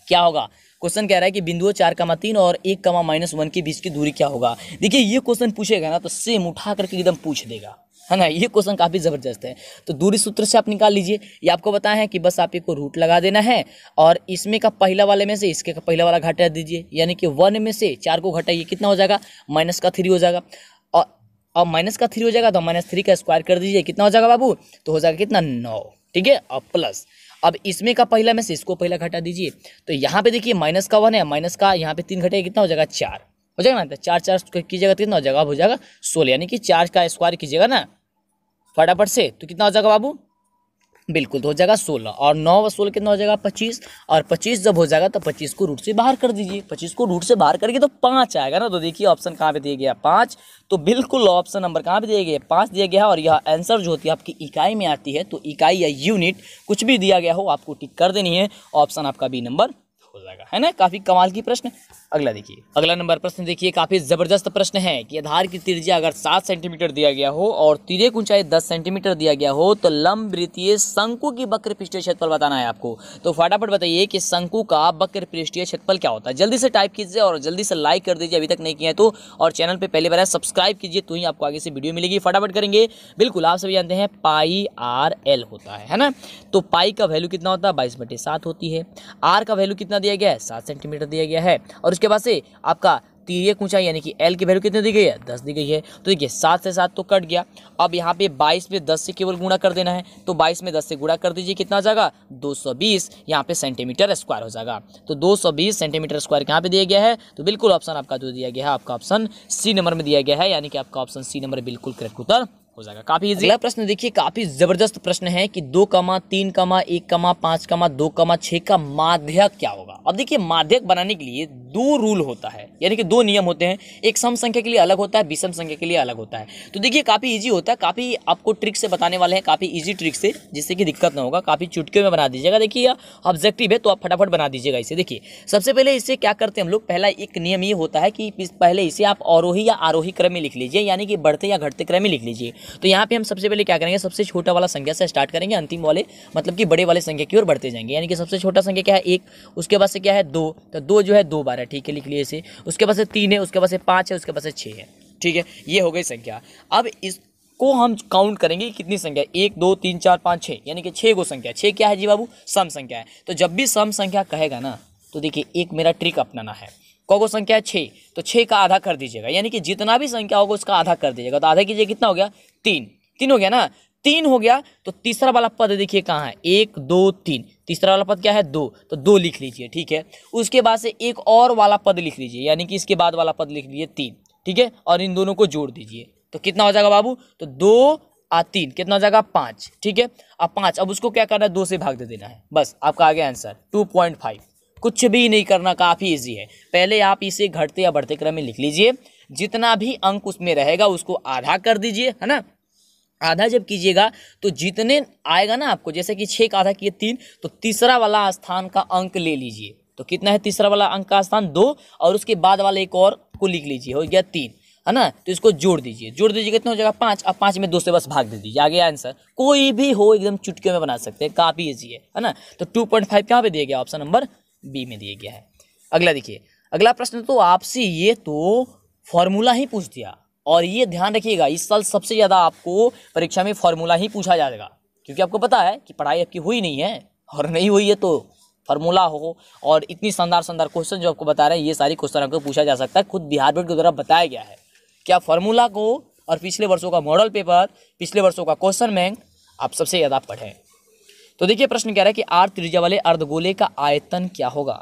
क्या होगा क्वेश्चन कह रहा है कि बिंदुओं चार कमा तीन और एक कमा माइनस वन के बीच की दूरी क्या होगा देखिए ये क्वेश्चन पूछेगा ना तो सेम उठा करके एकदम पूछ देगा है ना ये क्वेश्चन काफ़ी ज़बरदस्त है तो दूरी सूत्र से आप निकाल लीजिए ये आपको बताया है कि बस आप को रूट लगा देना है और इसमें का पहला वाले में से इसके का पहला वाला घटा दीजिए यानी कि वन में से चार को घटाइए कितना हो जाएगा माइनस का थ्री हो जाएगा और और माइनस का थ्री हो जाएगा तो माइनस थ्री का स्क्वायर कर दीजिए कितना हो जाएगा बाबू तो हो जाएगा कितना नौ ठीक है और प्लस अब इसमें का पहला में से इसको पहला घटा दीजिए तो यहाँ पे देखिए माइनस का वन है माइनस का यहाँ पे तीन घटेगा कितना हो जाएगा चार हो जाएगा ना तो चार चार कीजिएगा तो कितना हो जाएगा हो जाएगा सोलह यानी कि चार का स्क्वायर कीजिएगा ना फटाफट से तो कितना हो जाएगा बाबू बिल्कुल तो हो जाएगा सोलह और नौ व सोलह कितना हो जाएगा पच्चीस और पच्चीस जब हो जाएगा तो पच्चीस को रूट से बाहर कर दीजिए पच्चीस को रूट से बाहर करके तो पाँच आएगा ना तो देखिए ऑप्शन कहाँ पे दिया गया पाँच तो बिल्कुल ऑप्शन नंबर कहाँ पे दिया गया पाँच दिया गया है और यह आंसर जो होती है आपकी इकाई में आती है तो इकाई या यूनिट कुछ भी दिया गया हो आपको टिक कर देनी है ऑप्शन आपका बी नंबर हो जाएगा है ना काफ़ी कमाल की प्रश्न अगला देखिए अगला नंबर प्रश्न देखिए काफ़ी ज़बरदस्त प्रश्न है कि आधार की त्रिज्या अगर सात सेंटीमीटर दिया गया हो और तिरे की ऊंचाई दस सेंटीमीटर दिया गया हो तो लंब वृत्तीय शंकु की वक्र पृष्ठीय क्षेत्रफल बताना है आपको तो फटाफट बताइए कि शंकु का वक्र पृष्ठीय क्षेत्रफल क्या होता है जल्दी से टाइप कीजिए और जल्दी से लाइक कर दीजिए अभी तक नहीं किया तो और चैनल पर पहले बार सब्सक्राइब कीजिए तो ही आपको आगे से वीडियो मिलेगी फटाफट करेंगे बिल्कुल आप सभी जानते हैं पाई आर एल होता है ना तो पाई का वैल्यू कितना होता है बाईस बटे सात होती है आर का वैल्यू कितना दिया गया है सात सेंटीमीटर दिया गया है और उसके बाद से आपका तीरिय ऊंचाई यानी कि एल की वैल्यू कितनी दी गई है दस दी गई है तो देखिए सात से सात तो कट गया अब यहाँ पे बाईस में दस से केवल गुणा कर देना है तो बाईस में दस से गुणा कर दीजिए कितना जाएगा दो सौ बीस यहाँ पे सेंटीमीटर स्क्वायर हो जाएगा तो दो सौ बीस सेंटीमीटर स्क्वायर यहाँ पे दिया गया है तो बिल्कुल ऑप्शन आपका जो दिया गया है आपका ऑप्शन सी नंबर में दिया गया है यानी कि आपका ऑप्शन सी नंबर बिल्कुल करेक्ट उत्तर हो जाएगा काफी इजी अगला प्रश्न देखिए काफी जबरदस्त प्रश्न है कि दो कमा तीन कमा एक कमा पांच कमा दो कमा छ का माध्यक क्या होगा अब देखिए माध्यक बनाने के लिए दो रूल होता है यानी कि दो नियम होते हैं एक सम संख्या के लिए अलग होता है विषम संख्या के लिए अलग होता है तो देखिए काफ़ी इजी होता है काफ़ी आपको ट्रिक से बताने वाले हैं काफ़ी इजी ट्रिक से जिससे कि दिक्कत ना होगा काफ़ी चुटके में बना दीजिएगा देखिए ऑब्जेक्टिव है तो आप फटाफट बना दीजिएगा इसे देखिए सबसे पहले इसे क्या करते हैं हम लोग पहला एक नियम ये होता है कि पहले इसे आप अवरोही या आरोही क्रम में लिख लीजिए यानी कि बढ़ते या घटते क्रम में लिख लीजिए तो यहाँ पे हम सबसे पहले क्या करेंगे सबसे छोटा वाला संख्या से स्टार्ट करेंगे अंतिम वाले मतलब कि बड़े वाले संख्या की ओर बढ़ते जाएंगे यानी कि सबसे छोटा संख्या क्या है एक उसके पास से क्या है दो तो दो जो है दो बार है ठीक है लिख लिए इसे उसके पास से तीन है उसके पास से पाँच है उसके पास से छः है ठीक है ये हो गई संख्या अब इस को हम काउंट करेंगे कितनी संख्या एक दो तीन चार पाँच छः यानी कि छः को संख्या छः क्या है जी बाबू सम संख्या है तो जब भी सम संख्या कहेगा ना तो देखिए एक मेरा ट्रिक अपनाना है कौको संख्या है छः तो छः का आधा कर दीजिएगा यानी कि जितना भी संख्या होगा उसका आधा कर दीजिएगा तो आधा कीजिए कितना हो गया तीन तीन हो गया ना तीन हो गया तो तीसरा वाला पद देखिए कहाँ है एक दो तीन तीसरा वाला पद क्या है दो तो दो लिख लीजिए ठीक है उसके बाद से एक और वाला पद लिख लीजिए यानी कि इसके बाद वाला पद लिख लीजिए तीन ठीक है और इन दोनों को जोड़ दीजिए तो कितना हो जाएगा बाबू तो दो आ तीन कितना हो जाएगा पाँच ठीक है अब पाँच अब उसको क्या करना है दो से भाग दे देना है बस आपका आ गया आंसर टू पॉइंट फाइव कुछ भी नहीं करना काफ़ी ईजी है पहले आप इसे घटते या बढ़ते क्रम में लिख लीजिए जितना भी अंक उसमें रहेगा उसको आधा कर दीजिए है ना आधा जब कीजिएगा तो जितने आएगा ना आपको जैसे कि छः का आधा किए तीन तो तीसरा वाला स्थान का अंक ले लीजिए तो कितना है तीसरा वाला अंक का स्थान दो और उसके बाद वाला एक और को लिख लीजिए हो गया तीन है ना तो इसको जोड़ दीजिए जोड़ दीजिए कितना हो जाएगा पाँच अब पाँच में दो से बस भाग दे दीजिए आगे आंसर कोई भी हो एकदम चुटकियों में बना सकते हैं काफ़ी ईजी है है ना तो टू पॉइंट फाइव कहाँ पर दिया गया ऑप्शन नंबर बी में दिया गया है अगला देखिए अगला प्रश्न तो आपसे ये तो फॉर्मूला ही पूछ दिया और ये ध्यान रखिएगा इस साल सबसे ज़्यादा आपको परीक्षा में फॉर्मूला ही पूछा जाएगा क्योंकि आपको पता है कि पढ़ाई आपकी हुई नहीं है और नहीं हुई है तो फार्मूला हो और इतनी शानदार शानदार क्वेश्चन जो आपको बता रहे हैं ये सारी क्वेश्चन आपको पूछा जा सकता है खुद बिहार बोर्ड के द्वारा बताया गया है क्या फार्मूला को और पिछले वर्षों का मॉडल पेपर पिछले वर्षों का क्वेश्चन बैंक आप सबसे ज़्यादा पढ़ें तो देखिए प्रश्न कह रहा है कि आर त्रिज्या वाले अर्धगोले का आयतन क्या होगा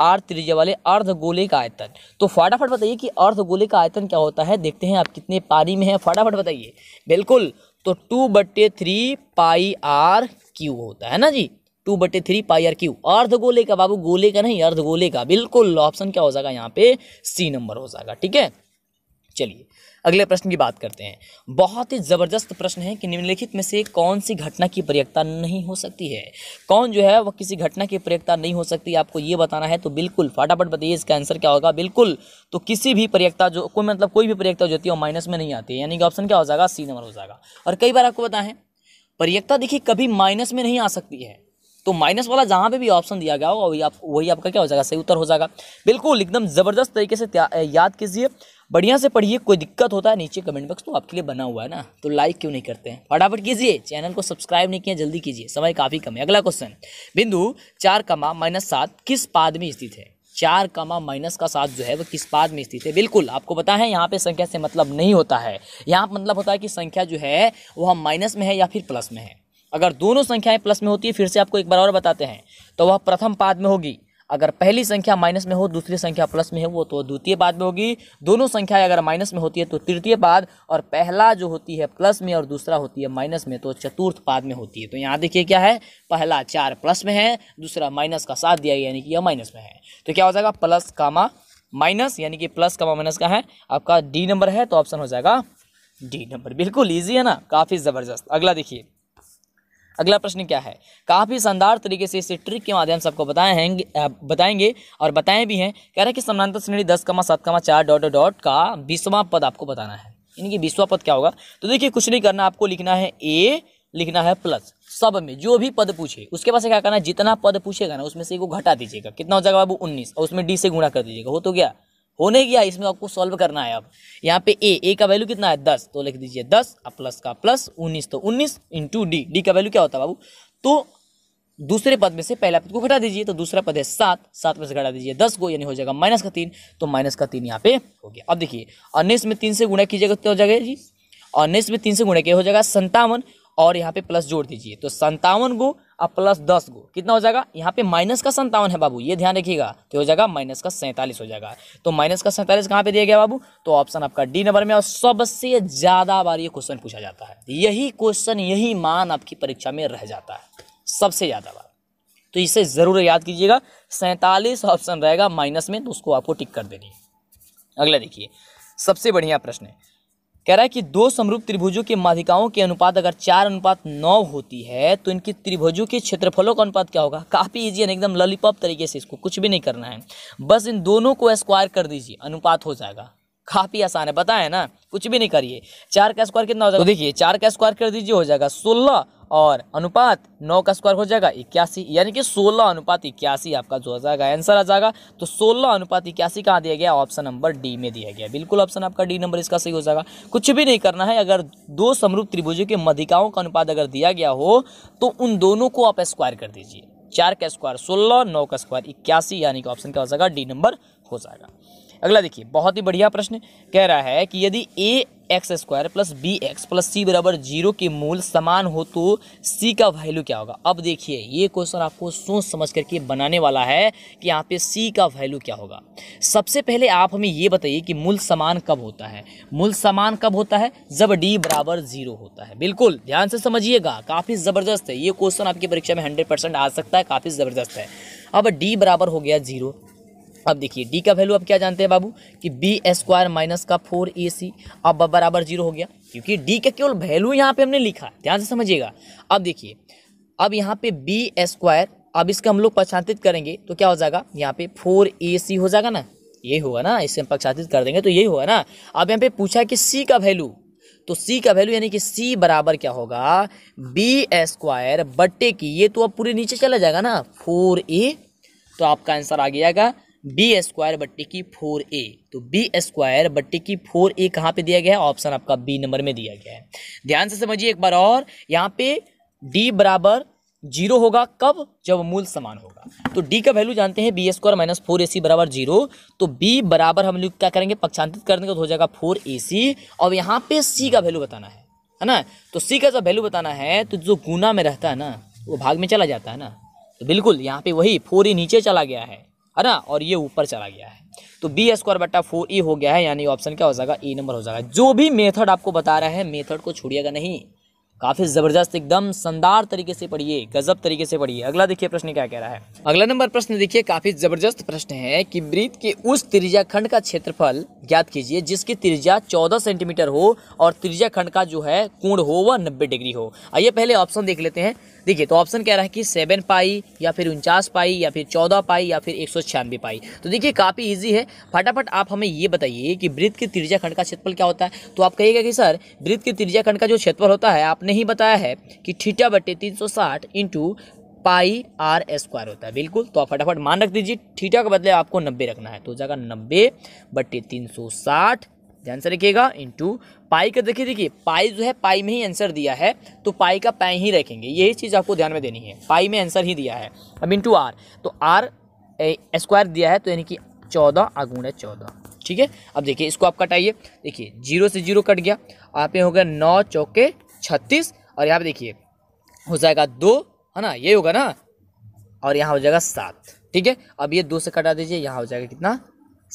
आर त्रिज्या वाले अर्धगोले का आयतन तो फटाफट बताइए कि अर्धगोले का आयतन क्या होता है देखते हैं आप कितने पारी में है फटाफट बताइए बिल्कुल तो टू बट्टे थ्री पाई आर क्यू होता है ना जी टू बटे थ्री पाई आर क्यू अर्धगोले का बाबू गोले का नहीं अर्धगोले का बिल्कुल ऑप्शन क्या हो जाएगा यहाँ पे सी नंबर हो जाएगा ठीक है चलिए अगले प्रश्न की बात करते हैं बहुत ही ज़बरदस्त प्रश्न है कि निम्नलिखित में से कौन सी घटना की प्रयक्ता नहीं हो सकती है कौन जो है वह किसी घटना की प्रयक्ता नहीं हो सकती आपको ये बताना है तो बिल्कुल फटाफट बताइए इसका आंसर क्या होगा बिल्कुल तो किसी भी प्रयक्ता जो कोई मतलब कोई भी प्रयक्ता जो होती है वो माइनस में नहीं आती है यानी कि ऑप्शन क्या हो जाएगा सी नंबर हो जाएगा और कई बार आपको बताएं प्रयक्ता देखिए कभी माइनस में नहीं आ सकती है तो माइनस वाला जहाँ पे भी ऑप्शन दिया गया होगा वही आप वही आपका क्या हो जाएगा सही उत्तर हो जाएगा बिल्कुल एकदम ज़बरदस्त तरीके से याद कीजिए बढ़िया से पढ़िए कोई दिक्कत होता है नीचे कमेंट बॉक्स तो आपके लिए बना हुआ है ना तो लाइक क्यों नहीं करते हैं फटाफट कीजिए चैनल को सब्सक्राइब नहीं किया जल्दी कीजिए समय काफ़ी कम है अगला क्वेश्चन बिंदु चार कमा माइनस सात किस पाद में स्थित है चार कमा माइनस का साथ जो है वो किस पाद में स्थित है बिल्कुल आपको पता है यहाँ पे संख्या से मतलब नहीं होता है यहाँ मतलब होता है कि संख्या जो है वह हम माइनस में है या फिर प्लस में है अगर दोनों संख्याएं प्लस में होती है फिर से आपको एक बार और बताते हैं तो वह प्रथम पाद में होगी अगर पहली संख्या माइनस में हो दूसरी संख्या प्लस में है वो तो द्वितीय बाद में होगी दोनों संख्याएं अगर माइनस में होती है तो तृतीय बाद और पहला जो होती है प्लस में और दूसरा होती है माइनस में तो चतुर्थ पाद में होती है तो यहाँ देखिए क्या है पहला चार प्लस में है दूसरा माइनस का साथ दिया गया यानी कि यह माइनस में है तो क्या हो जाएगा प्लस कामा माइनस यानी कि प्लस कामा माइनस का है आपका डी नंबर है तो ऑप्शन हो जाएगा डी नंबर बिल्कुल ईजी है ना काफ़ी ज़बरदस्त अगला देखिए अगला प्रश्न क्या है काफ़ी शानदार तरीके से इसे ट्रिक के माध्यम से आपको बताए हैं बताएंगे और बताएं भी हैं कह रहे हैं कि समानांतर श्रेणी दस कमा सात कमा चार डॉट डॉट का बीसवा पद आपको बताना है यानी कि बीसवा पद क्या होगा तो देखिए कुछ नहीं करना आपको लिखना है ए लिखना है प्लस सब में जो भी पद पूछे उसके पास क्या करना है जितना पद पूछेगा ना उसमें से एक घटा दीजिएगा कितना हो जाएगा बाबू उन्नीस और उसमें डी से गुणा कर दीजिएगा हो तो क्या होने गया इसमें आपको सॉल्व करना है अब यहाँ पे ए ए का वैल्यू कितना है दस तो लिख दीजिए दस अब प्लस का प्लस उन्नीस तो उन्नीस इंटू डी डी का वैल्यू क्या होता है बाबू तो दूसरे पद में से पहला पद को घटा दीजिए तो दूसरा पद है सात सात में से घटा दीजिए दस को यानी हो जाएगा माइनस का तीन तो माइनस का तीन यहाँ पे हो गया अब देखिए अनेस में तीन से गुणा कीजिएगा तो हो जाएगा जी अनेस में तीन से गुणा किया हो जाएगा संतावन और यहाँ पे प्लस जोड़ दीजिए तो संतावन गो और प्लस दस गो कितना हो जाएगा यहाँ पे माइनस का संतावन है बाबू ये ध्यान रखिएगा तो हो जाएगा माइनस का सैंतालीस हो जाएगा तो माइनस का सैंतालीस कहाँ पे दिया गया बाबू तो ऑप्शन आपका डी नंबर में और सबसे ज़्यादा बार ये क्वेश्चन पूछा जाता है यही क्वेश्चन यही मान आपकी परीक्षा में रह जाता है सबसे ज़्यादा बार तो इसे ज़रूर याद कीजिएगा सैंतालीस ऑप्शन रहेगा माइनस में तो उसको आपको टिक कर देनी अगला देखिए सबसे बढ़िया प्रश्न है कह रहा है कि दो समरूप त्रिभुजों के माधिकाओं के अनुपात अगर चार अनुपात नौ होती है तो इनकी त्रिभुजों के क्षेत्रफलों का अनुपात क्या होगा काफ़ी ईजी है एकदम ललीपॉप तरीके से इसको कुछ भी नहीं करना है बस इन दोनों को स्क्वायर कर दीजिए अनुपात हो जाएगा काफ़ी आसान है बताए ना कुछ भी नहीं करिए चार का स्क्वायर कितना हो जाएगा तो देखिए चार का स्क्वायर कर दीजिए हो जाएगा सोलह और अनुपात नौ का स्क्वायर हो जाएगा इक्यासी यानी कि सोलह अनुपात इक्यासी आपका जो हो जाएगा आंसर आ जाएगा तो सोलह अनुपात इक्यासी कहाँ दिया गया ऑप्शन नंबर डी में दिया गया बिल्कुल ऑप्शन आपका डी नंबर इसका सही हो जाएगा कुछ भी नहीं करना है अगर दो समरूप त्रिभुजों के मधिकाओं का अनुपात अगर दिया गया हो तो उन दोनों को आप स्क्वायर कर दीजिए चार का स्क्वायर सोलह नौ का स्क्वायर इक्यासी यानी कि ऑप्शन क्या हो जाएगा डी नंबर हो जाएगा अगला देखिए बहुत ही बढ़िया प्रश्न कह रहा है कि यदि A x square plus B x plus सी बराबर जीरो के मूल समान हो तो सी का वैल्यू क्या होगा अब देखिए ये क्वेश्चन आपको सोच समझ करके बनाने वाला है कि यहाँ पे सी का वैल्यू क्या होगा सबसे पहले आप हमें ये बताइए कि मूल समान कब होता है मूल समान कब होता है जब डी बराबर जीरो होता है बिल्कुल ध्यान से समझिएगा काफ़ी ज़बरदस्त है ये क्वेश्चन आपकी परीक्षा में हंड्रेड आ सकता है काफ़ी ज़बरदस्त है अब डी बराबर हो गया जीरो अब देखिए डी का वैल्यू अब क्या जानते हैं बाबू कि बी स्क्वायर माइनस का फोर ए सी अब बराबर जीरो हो गया क्योंकि डी का केवल वैल्यू यहाँ पे हमने लिखा ध्यान से समझिएगा अब देखिए अब यहाँ पे बी स्क्वायर अब इसका हम लोग पक्षांतित करेंगे तो क्या हो जाएगा यहाँ पे फोर ए सी हो जाएगा ना यही होगा ना इससे हम पक्षांतित कर देंगे तो यही होगा ना अब यहाँ पे पूछा कि सी का वैल्यू तो सी का वैल्यू यानी कि सी बराबर क्या होगा बी स्क्वायर बट्टे की ये तो अब पूरे नीचे चला जाएगा ना फोर ए तो आपका आंसर आ गया बी स्क्वायर बट्टी की फोर ए तो बी स्क्वायर बट्टी की फोर ए कहाँ पर दिया गया है ऑप्शन आपका बी नंबर में दिया गया है ध्यान से समझिए एक बार और यहाँ पे डी बराबर जीरो होगा कब जब मूल समान होगा तो डी का वैल्यू जानते हैं बी स्क्वायर माइनस फोर ए सी बराबर जीरो तो बी बराबर हम लोग क्या करेंगे पक्षांतरित करने का तो हो जाएगा फोर ए सी और यहाँ पे सी का वैल्यू बताना है है ना तो सी का जब वैल्यू बताना है तो जो गुना में रहता है ना वो भाग में चला जाता है ना तो बिल्कुल यहाँ पे वही फोर ए नीचे चला गया है है ना और ये ऊपर चला गया है तो बी स्क्वायर बट्टा फोर ई e हो गया है यानी ऑप्शन क्या हो जाएगा ई नंबर हो जाएगा जो भी मेथड आपको बता रहा है मेथड को छोड़िएगा नहीं काफ़ी ज़बरदस्त एकदम शानदार तरीके से पढ़िए गजब तरीके से पढ़िए अगला देखिए प्रश्न क्या कह रहा है अगला नंबर प्रश्न देखिए काफ़ी ज़बरदस्त प्रश्न है कि वृत्त के उस त्रिज्या खंड का क्षेत्रफल ज्ञात कीजिए जिसकी त्रिज्या चौदह सेंटीमीटर हो और त्रिज्या खंड का जो है कोण हो वह नब्बे डिग्री हो आइए पहले ऑप्शन देख लेते हैं देखिए तो ऑप्शन कह रहा है कि सेवन पाई या फिर उनचास पाई या फिर चौदह पाई या फिर एक सौ छियानबे पाई तो देखिए काफ़ी ईजी है फटाफट आप हमें ये बताइए कि वृत्त के त्रिज्या खंड का क्षेत्रफल क्या होता है तो आप कहिएगा कि सर वृत्त के त्रिज्या खंड का जो क्षेत्रफल होता है आपने नहीं बताया है कि ठीटा बटे तीन सौ साठ इंटू पाई आर स्क्वायर होता है बिल्कुल तो आप फटाफट मान रख दीजिए ठीटा के बदले आपको नब्बे रखना है तो जगह जाएगा नब्बे बटे तीन सौ साठ ध्यान से रखिएगा इंटू पाई का देखिए देखिए पाई जो है पाई में ही आंसर दिया है तो पाई का पाई ही रखेंगे यही चीज़ आपको ध्यान में देनी है पाई में आंसर ही दिया है अब इंटू आर तो आर स्क्वायर दिया है तो यानी कि चौदह आगुण है चौदह ठीक है अब देखिए इसको आप कटाइए देखिए जीरो से जीरो कट गया आप ये हो गया नौ चौके छत्तीस और यहाँ पे देखिए हो जाएगा दो है ना ये होगा ना और यहाँ हो जाएगा सात ठीक है अब ये दो से कटा दीजिए यहाँ हो जाएगा कितना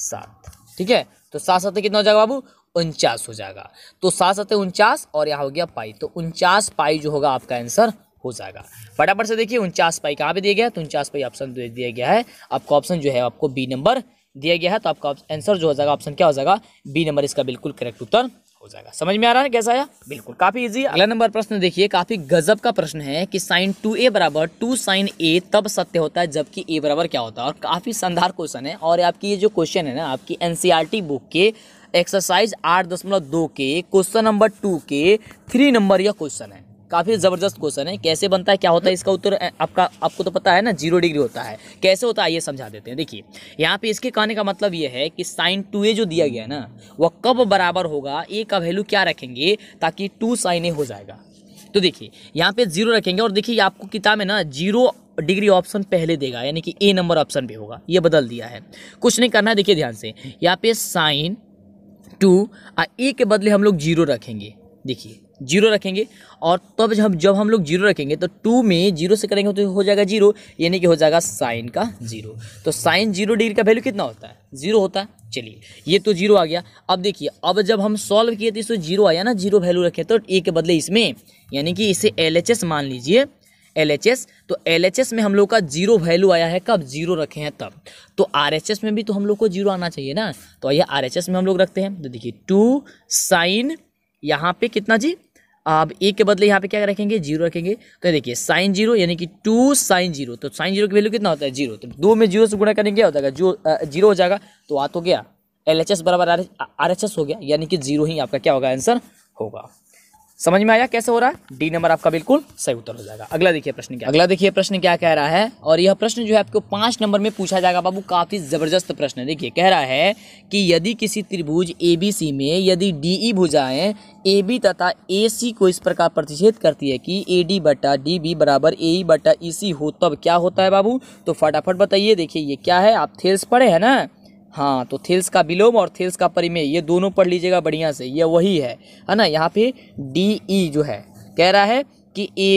सात ठीक है तो सात सत्य कितना हो जाएगा बाबू उनचास हो जाएगा तो सात सत्य उनचास और यहाँ हो गया पाई तो उनचास पाई जो होगा आपका आंसर हो जाएगा फटाफट से देखिए उनचास पाई कहाँ पे दिया गया है तो उनचास पाई ऑप्शन दिया गया है आपका ऑप्शन जो है आपको बी नंबर दिया गया है तो आपका आंसर जो हो जाएगा ऑप्शन क्या हो जाएगा बी नंबर इसका बिल्कुल करेक्ट उत्तर हो जाएगा समझ में आ रहा है कैसा आया बिल्कुल काफी इजी अगला नंबर प्रश्न देखिए काफी गजब का प्रश्न है कि साइन टू ए बराबर टू साइन ए तब सत्य होता है जबकि ए बराबर क्या होता है और काफी शानदार क्वेश्चन है और आपकी ये जो क्वेश्चन है ना आपकी एनसीआर बुक e के एक्सरसाइज आठ दशमलव दो के क्वेश्चन नंबर टू के थ्री नंबर यह क्वेश्चन है काफ़ी ज़बरदस्त क्वेश्चन है कैसे बनता है क्या होता है इसका उत्तर आपका आपको तो पता है ना जीरो डिग्री होता है कैसे होता है ये समझा देते हैं देखिए यहाँ पे इसके कहने का मतलब ये है कि साइन टू ए जो दिया गया है ना वह कब बराबर होगा ए का वैल्यू क्या रखेंगे ताकि टू साइन ए हो जाएगा तो देखिए यहाँ पे जीरो रखेंगे और देखिए आपको किताब में ना जीरो डिग्री ऑप्शन पहले देगा यानी कि ए नंबर ऑप्शन भी होगा ये बदल दिया है कुछ नहीं करना है देखिए ध्यान से यहाँ पे साइन टू ए के बदले हम लोग जीरो रखेंगे देखिए जीरो रखेंगे और तब जब जब हम लोग जीरो रखेंगे तो टू में जीरो से करेंगे तो हो जाएगा जीरो यानी कि हो जाएगा साइन का जीरो तो साइन जीरो डिग्री का वैल्यू कितना होता है जीरो होता है चलिए ये तो जीरो आ गया अब देखिए अब जब हम सॉल्व किए तो इसमें जीरो आया ना जीरो वैल्यू रखे तो ए के बदले इसमें यानी कि इसे एल मान लीजिए एल तो एल में हम लोग का जीरो वैल्यू आया है कब जीरो रखे हैं तब तो आर में भी तो हम लोग को जीरो आना चाहिए ना तो आइए आर में हम लोग रखते हैं तो देखिए टू साइन यहाँ पे कितना जी आप ए के बदले यहाँ पे क्या रखेंगे जीरो रखेंगे तो देखिए साइन जीरो यानी कि टू साइन जीरो तो साइन जीरो की वैल्यू कितना होता है जीरो तो दो में जीरो से गुणा करेंगे क्या हो जाएगा जो जीरो हो जाएगा तो आ तो गया एल एच एस बराबर आर एच एस हो गया यानी कि जीरो ही आपका क्या होगा आंसर होगा समझ में आया कैसे हो रहा है डी नंबर आपका बिल्कुल सही उत्तर हो जाएगा अगला देखिए प्रश्न क्या अगला देखिए प्रश्न क्या कह रहा है और यह प्रश्न जो है आपको पांच नंबर में पूछा जाएगा बाबू काफी जबरदस्त प्रश्न है देखिए कह रहा है कि यदि किसी त्रिभुज एबीसी में यदि डी ई भुजाएं ए बी तथा ए सी को इस प्रकार प्रतिषेध करती है कि ए डी बटा डी बी बराबर ए ई बटा ई सी हो तब क्या होता है बाबू तो फटाफट बताइए देखिए ये क्या है आप थेल्स पढ़े हैं ना हाँ तो थिल्स का विलोम और थिल्स का परिमेय ये दोनों पढ़ लीजिएगा बढ़िया से ये वही है है ना यहाँ पे डी ई e जो है कह रहा है कि ए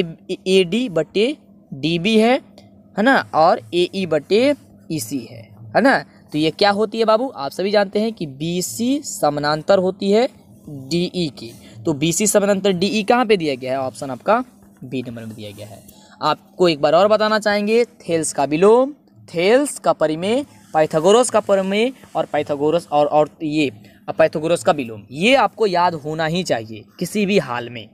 ए डी बटे डी बी है है ना और ए ई बटे ई सी है है ना तो ये क्या होती है बाबू आप सभी जानते हैं कि बी सी समानांतर होती है डी ई e की तो बी सी समानांतर डी ई e कहाँ पर दिया गया है ऑप्शन आपका बी नंबर में दिया गया है आपको एक बार और बताना चाहेंगे थेल्स का विलोम थेल्स का परिमेय पाइथागोरस का प्रमेय और पाइथागोरस और और ये पाइथागोरस का विलोम ये आपको याद होना ही चाहिए किसी भी हाल में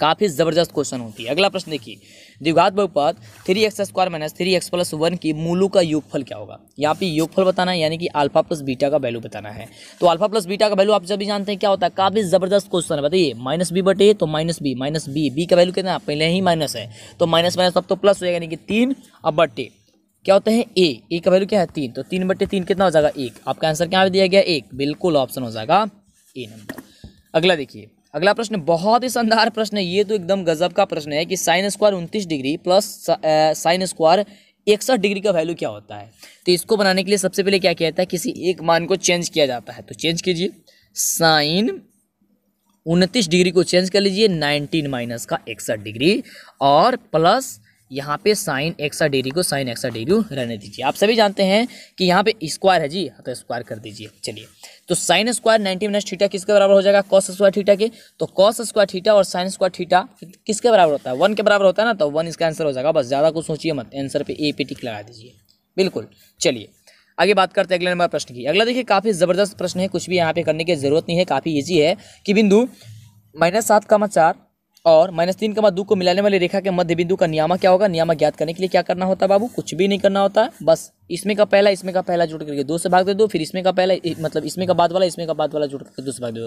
काफ़ी ज़बरदस्त क्वेश्चन होती है अगला प्रश्न देखिए द्विघात बहुपद three x square minus three x plus one की मूलू का योगफल क्या होगा यहाँ पे योगफल बताना है यानी कि अल्फा प्लस बीटा का वैल्यू बताना है तो अल्फा प्लस बीटा का वैल्यू आप जब भी जानते हैं क्या होता है काफ़ी ज़बरदस्त क्वेश्चन है बताइए माइनस बी बटे तो minus B minus B B का वैल्यू कितना पहले ही माइनस है तो माइनस माइनस अब तो प्लस हो जाएगा यानी कि तीन अब बटे क्या होते हैं ए ए का वैल्यू क्या है तीन तो तीन बटे तीन कितना हो जाएगा एक आपका आंसर क्या दिया गया एक बिल्कुल ऑप्शन हो जाएगा ए नंबर अगला देखिए अगला प्रश्न बहुत ही शानदार प्रश्न है ये तो एकदम गजब का प्रश्न है कि साइन स्क्वायर उनतीस डिग्री प्लस साइन स्क्वायर इकसठ डिग्री का वैल्यू क्या होता है तो इसको बनाने के लिए सबसे पहले क्या किया जाता है किसी एक मान को चेंज किया जाता है तो चेंज कीजिए साइन उनतीस डिग्री को चेंज कर लीजिए नाइनटीन माइनस का इकसठ डिग्री और प्लस यहाँ पे साइन एक्सा डेरी को साइन एक्सा डेरी रहने दीजिए आप सभी जानते हैं कि यहाँ पे स्क्वायर है जी तो स्क्वायर कर दीजिए चलिए तो sine square ninety minus theta किसके बराबर हो जाएगा कॉस स्क्वायर थीटा के तो कॉस स्क्वायर थीटा और साइन स्क्वायर थीटा किसके बराबर होता है वन के बराबर होता है ना तो वन इसका आंसर हो जाएगा बस ज़्यादा कुछ सोचिए मत आंसर पर ए पे टिक लगा दीजिए बिल्कुल चलिए आगे बात करते हैं अगले नंबर प्रश्न की अगला देखिए काफ़ी ज़बरदस्त प्रश्न है कुछ भी यहाँ पे करने की ज़रूरत नहीं है काफ़ी ईजी है कि बिंदु माइनस सात का मत चार और माइनस तीन का कमा दो को मिलाने वाली रेखा के मध्य बिंदु का नियामक क्या होगा नियामक ज्ञात करने के लिए क्या करना होता है बाबू कुछ भी नहीं करना होता है बस इसमें का पहला इसमें का पहला जुड़ करके दो से भाग दे दो फिर इसमें का पहला मतलब इसमें का बाद वाला इसमें का बाद वाला जुड़ करके दो से भाग दे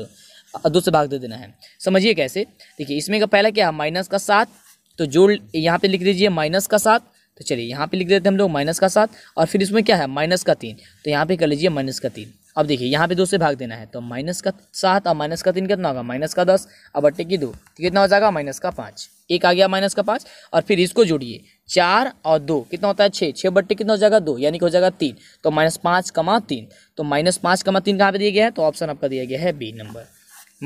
दो दो से भाग दे देना है समझिए कैसे देखिए इसमें का पहला क्या है माइनस का सात तो जोड़ यहाँ पर लिख दीजिए माइनस का सात तो चलिए यहाँ पर लिख देते हैं हम लोग माइनस का सात और फिर इसमें क्या है माइनस का तीन तो यहाँ पर कर लीजिए माइनस का तीन अब देखिए यहाँ पे दो से भाग देना है तो माइनस का सात और माइनस का तीन कितना होगा माइनस का दस अब अट्टे की दो तो कितना हो जाएगा माइनस का पाँच एक आ गया माइनस का पाँच और फिर इसको जोड़िए चार और दो कितना होता है छः छः बट्टे कितना हो जाएगा दो यानी कि हो जाएगा तीन तो माइनस पाँच कमा तीन तो माइनस पाँच कमा तीन कहाँ पर दिया गया है तो ऑप्शन आपका दिया गया है बी नंबर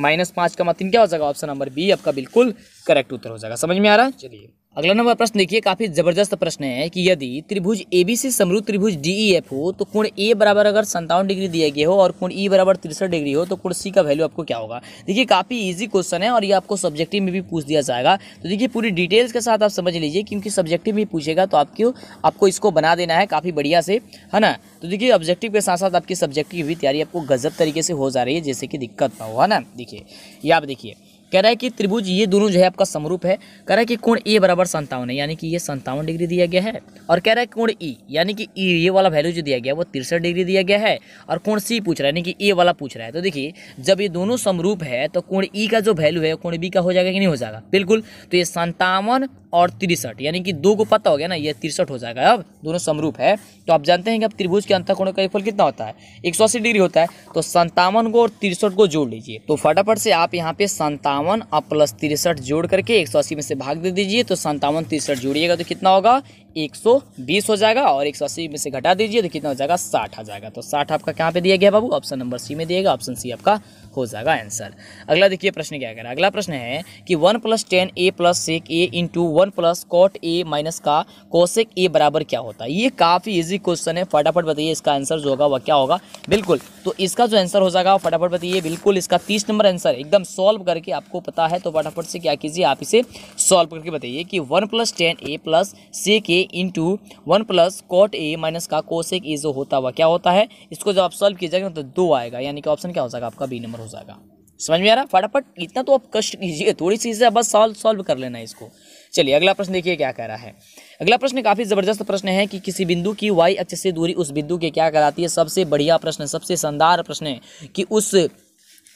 माइनस पाँच कमा तीन क्या हो जाएगा ऑप्शन नंबर बी आपका बिल्कुल करेक्ट उत्तर हो जाएगा समझ में आ रहा है चलिए अगला नंबर प्रश्न देखिए काफी जबरदस्त प्रश्न है कि यदि त्रिभुज एबीसी समरूप त्रिभुज डीईएफ e हो तो कोण ए बराबर अगर संतावन डिग्री दिया गया हो और कोण ई e बराबर तिरसठ डिग्री हो तो कोण सी का वैल्यू आपको क्या होगा देखिए काफी इजी क्वेश्चन है और ये आपको सब्जेक्टिव में भी पूछ दिया जाएगा तो देखिए पूरी डिटेल्स के साथ आप समझ लीजिए क्योंकि सब्जेक्टिव में पूछेगा तो आपको आपको इसको बना देना है काफ़ी बढ़िया से है ना तो देखिए ऑब्जेक्टिव के साथ साथ आपकी सब्जेक्टिव की भी तैयारी आपको गजब तरीके से हो जा रही है जैसे कि दिक्कत ना हो है ना देखिए ये आप देखिए कह रहा है कि त्रिभुज ये दोनों जो है आपका समरूप है कह रहा है कि कोण ए बराबर संतावन है यानी कि ये संतावन डिग्री दिया गया है और कह रहा है कोण ई यानी कि ई ये वाला वैल्यू जो दिया गया वो तिरसठ डिग्री दिया गया है और कोण सी पूछ रहा है यानी कि ए वाला पूछ रहा है तो देखिए जब ये दोनों समरूप है तो कोण ई का जो वैल्यू है कोण बी का हो जाएगा कि नहीं हो जाएगा बिल्कुल तो ये संतावन और तिरसठ यानी कि दो को पता हो गया ना ये तिरसठ हो जाएगा अब दोनों समरूप है तो आप जानते हैं कि अब त्रिभुज के अंतकोण का फल कितना होता है एक डिग्री होता है तो संतावन को और तिरसठ को जोड़ लीजिए तो फटाफट से आप यहाँ पे संतावन सत्तावन और प्लस तिरसठ जोड़ करके एक सौ अस्सी में से भाग दे दीजिए तो संतावन तिरसठ जोड़िएगा तो कितना होगा एक सौ बीस हो जाएगा और एक सौ अस्सी में से घटा दीजिए तो कितना हो जाएगा साठ आ जाएगा तो साठ आपका कहाँ पे दिया गया बाबू ऑप्शन नंबर सी में दिएगा ऑप्शन सी आपका हो जाएगा आंसर अगला देखिए प्रश्न क्या रहा है अगला प्रश्न है कि one plus tan A plus sec A into one plus cot A minus का कोसेक ए बराबर क्या होता है ये काफ़ी ईजी क्वेश्चन है फटाफट बताइए इसका आंसर जो होगा वह क्या होगा बिल्कुल तो इसका जो आंसर हो जाएगा फटाफट बताइए बिल्कुल इसका तीस नंबर आंसर एकदम सॉल्व करके आपको पता है तो फटाफट से क्या कीजिए आप इसे सॉल्व करके बताइए कि one plus tan A plus sec A into one plus cot A minus का कोसेक ए जो होता हुआ क्या होता है इसको जब आप सॉल्व कीजिएगा जाएगा तो दो आएगा यानी कि ऑप्शन क्या हो जाएगा आपका बी नंबर हो जाएगा समझ में आ रहा फटाफट इतना तो आप कष्ट कीजिए थोड़ी सी बस सॉल्व सॉल्व कर लेना इसको चलिए अगला प्रश्न देखिए क्या कह रहा है अगला प्रश्न काफ़ी ज़बरदस्त प्रश्न है कि किसी बिंदु की वाई अक्ष से दूरी उस बिंदु के क्या कराती है सबसे बढ़िया प्रश्न सबसे शानदार प्रश्न है कि उस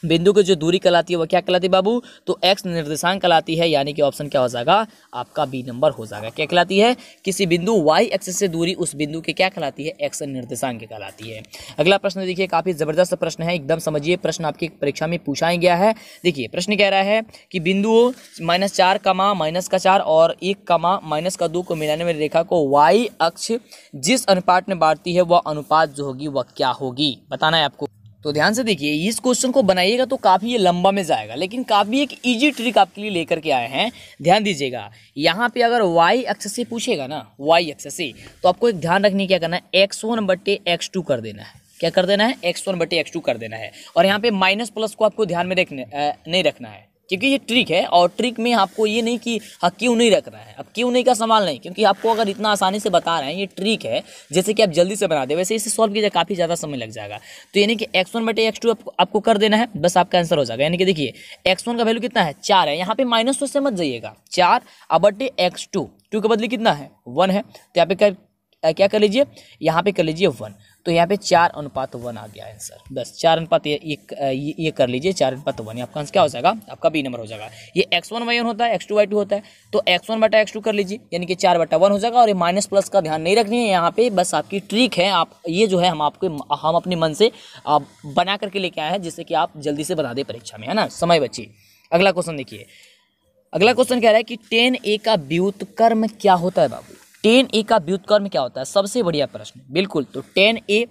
बिंदु की जो दूरी कहलाती है वह क्या कहलाती है बाबू तो एक्स निर्देशांक कहलाती है यानी कि ऑप्शन क्या हो जाएगा आपका बी नंबर हो जाएगा क्या कहलाती है किसी बिंदु वाई एक्स से दूरी उस बिंदु के क्या कहलाती है एक्स निर्देशांक कहलाती है अगला प्रश्न देखिए काफ़ी ज़बरदस्त प्रश्न है एकदम समझिए प्रश्न आपकी परीक्षा में पूछा गया है देखिए प्रश्न कह रहा है कि बिंदु माइनस चार कमा माइनस का चार और एक कमा माइनस का दो को मिलाने वाली रेखा को वाई अक्ष जिस अनुपात में बांटती है वह अनुपात जो होगी वह क्या होगी बताना है आपको तो ध्यान से देखिए इस क्वेश्चन को बनाइएगा तो काफ़ी ये लंबा में जाएगा लेकिन काफ़ी एक ईजी ट्रिक आपके लिए लेकर के आए हैं ध्यान दीजिएगा यहाँ पे अगर वाई अक्ष से पूछेगा ना वाई अक्ष से तो आपको एक ध्यान रखने क्या करना है एक्स वन बटे एक्स टू कर देना है क्या कर देना है एक्स वन बटे एक्स टू कर देना है और यहाँ पे माइनस प्लस को आपको ध्यान में रखने नहीं रखना है क्योंकि ये ट्रिक है और ट्रिक में आपको ये नहीं कि हाँ क्यों नहीं रख रहा है अब क्यों नहीं का सवाल नहीं क्योंकि आपको अगर इतना आसानी से बता रहे हैं ये ट्रिक है जैसे कि आप जल्दी से बना दें वैसे इसे सॉल्व कीजिए काफ़ी ज़्यादा समय लग जाएगा तो यानी कि एक्स वन बटे एक्स टू आपको कर देना है बस आपका आंसर हो जाएगा यानी कि देखिए एक्स वन का वैल्यू कितना है चार है यहाँ पर माइनस से मत जाइएगा चार अब बटे एक्स टू टू के बदले कितना है वन है तो यहाँ पे क्या कर लीजिए यहाँ पर कर लीजिए वन तो यहाँ पे चार अनुपात वन आ गया आंसर बस चार अनुपात ये ये, ये कर लीजिए चार अनुपात वन आपका आंसर क्या हो जाएगा आपका बी नंबर हो जाएगा ये एक्स वन वाई वन होता है एक्स टू वाई टू होता है तो एक्स वन बटा एक्स टू कर लीजिए यानी कि चार बटा वन हो जाएगा और ये माइनस प्लस का ध्यान नहीं रखनी है यहाँ पे बस आपकी ट्रिक है आप ये जो है हम आपके हम अपने मन से बना करके लेके आए हैं जिससे कि आप जल्दी से बना दें परीक्षा में है ना समय बचिए अगला क्वेश्चन देखिए अगला क्वेश्चन कह रहा है कि टेन ए का व्युत कर्म क्या होता है बाबू टेन ए का व्युतकर्म क्या होता है सबसे बढ़िया प्रश्न बिल्कुल तो टेन ए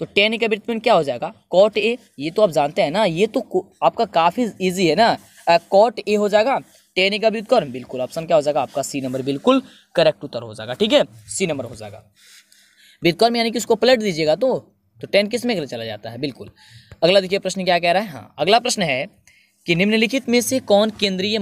तो टेन ए का व्युत्पन्न क्या हो जाएगा कॉट ए ये तो आप जानते हैं ना ये तो आपका काफ़ी ईजी है ना कॉट ए हो जाएगा टेन ए का व्युतकर्म बिल्कुल ऑप्शन क्या हो जाएगा आपका सी नंबर बिल्कुल करेक्ट उत्तर हो जाएगा ठीक है सी नंबर हो जाएगा व्युतकर्म यानी कि उसको पलट दीजिएगा तो तो टेन किस में चला जाता है बिल्कुल अगला देखिए प्रश्न क्या कह रहा है हाँ अगला प्रश्न है कि निम्नलिखित में से कौन केंद्रीय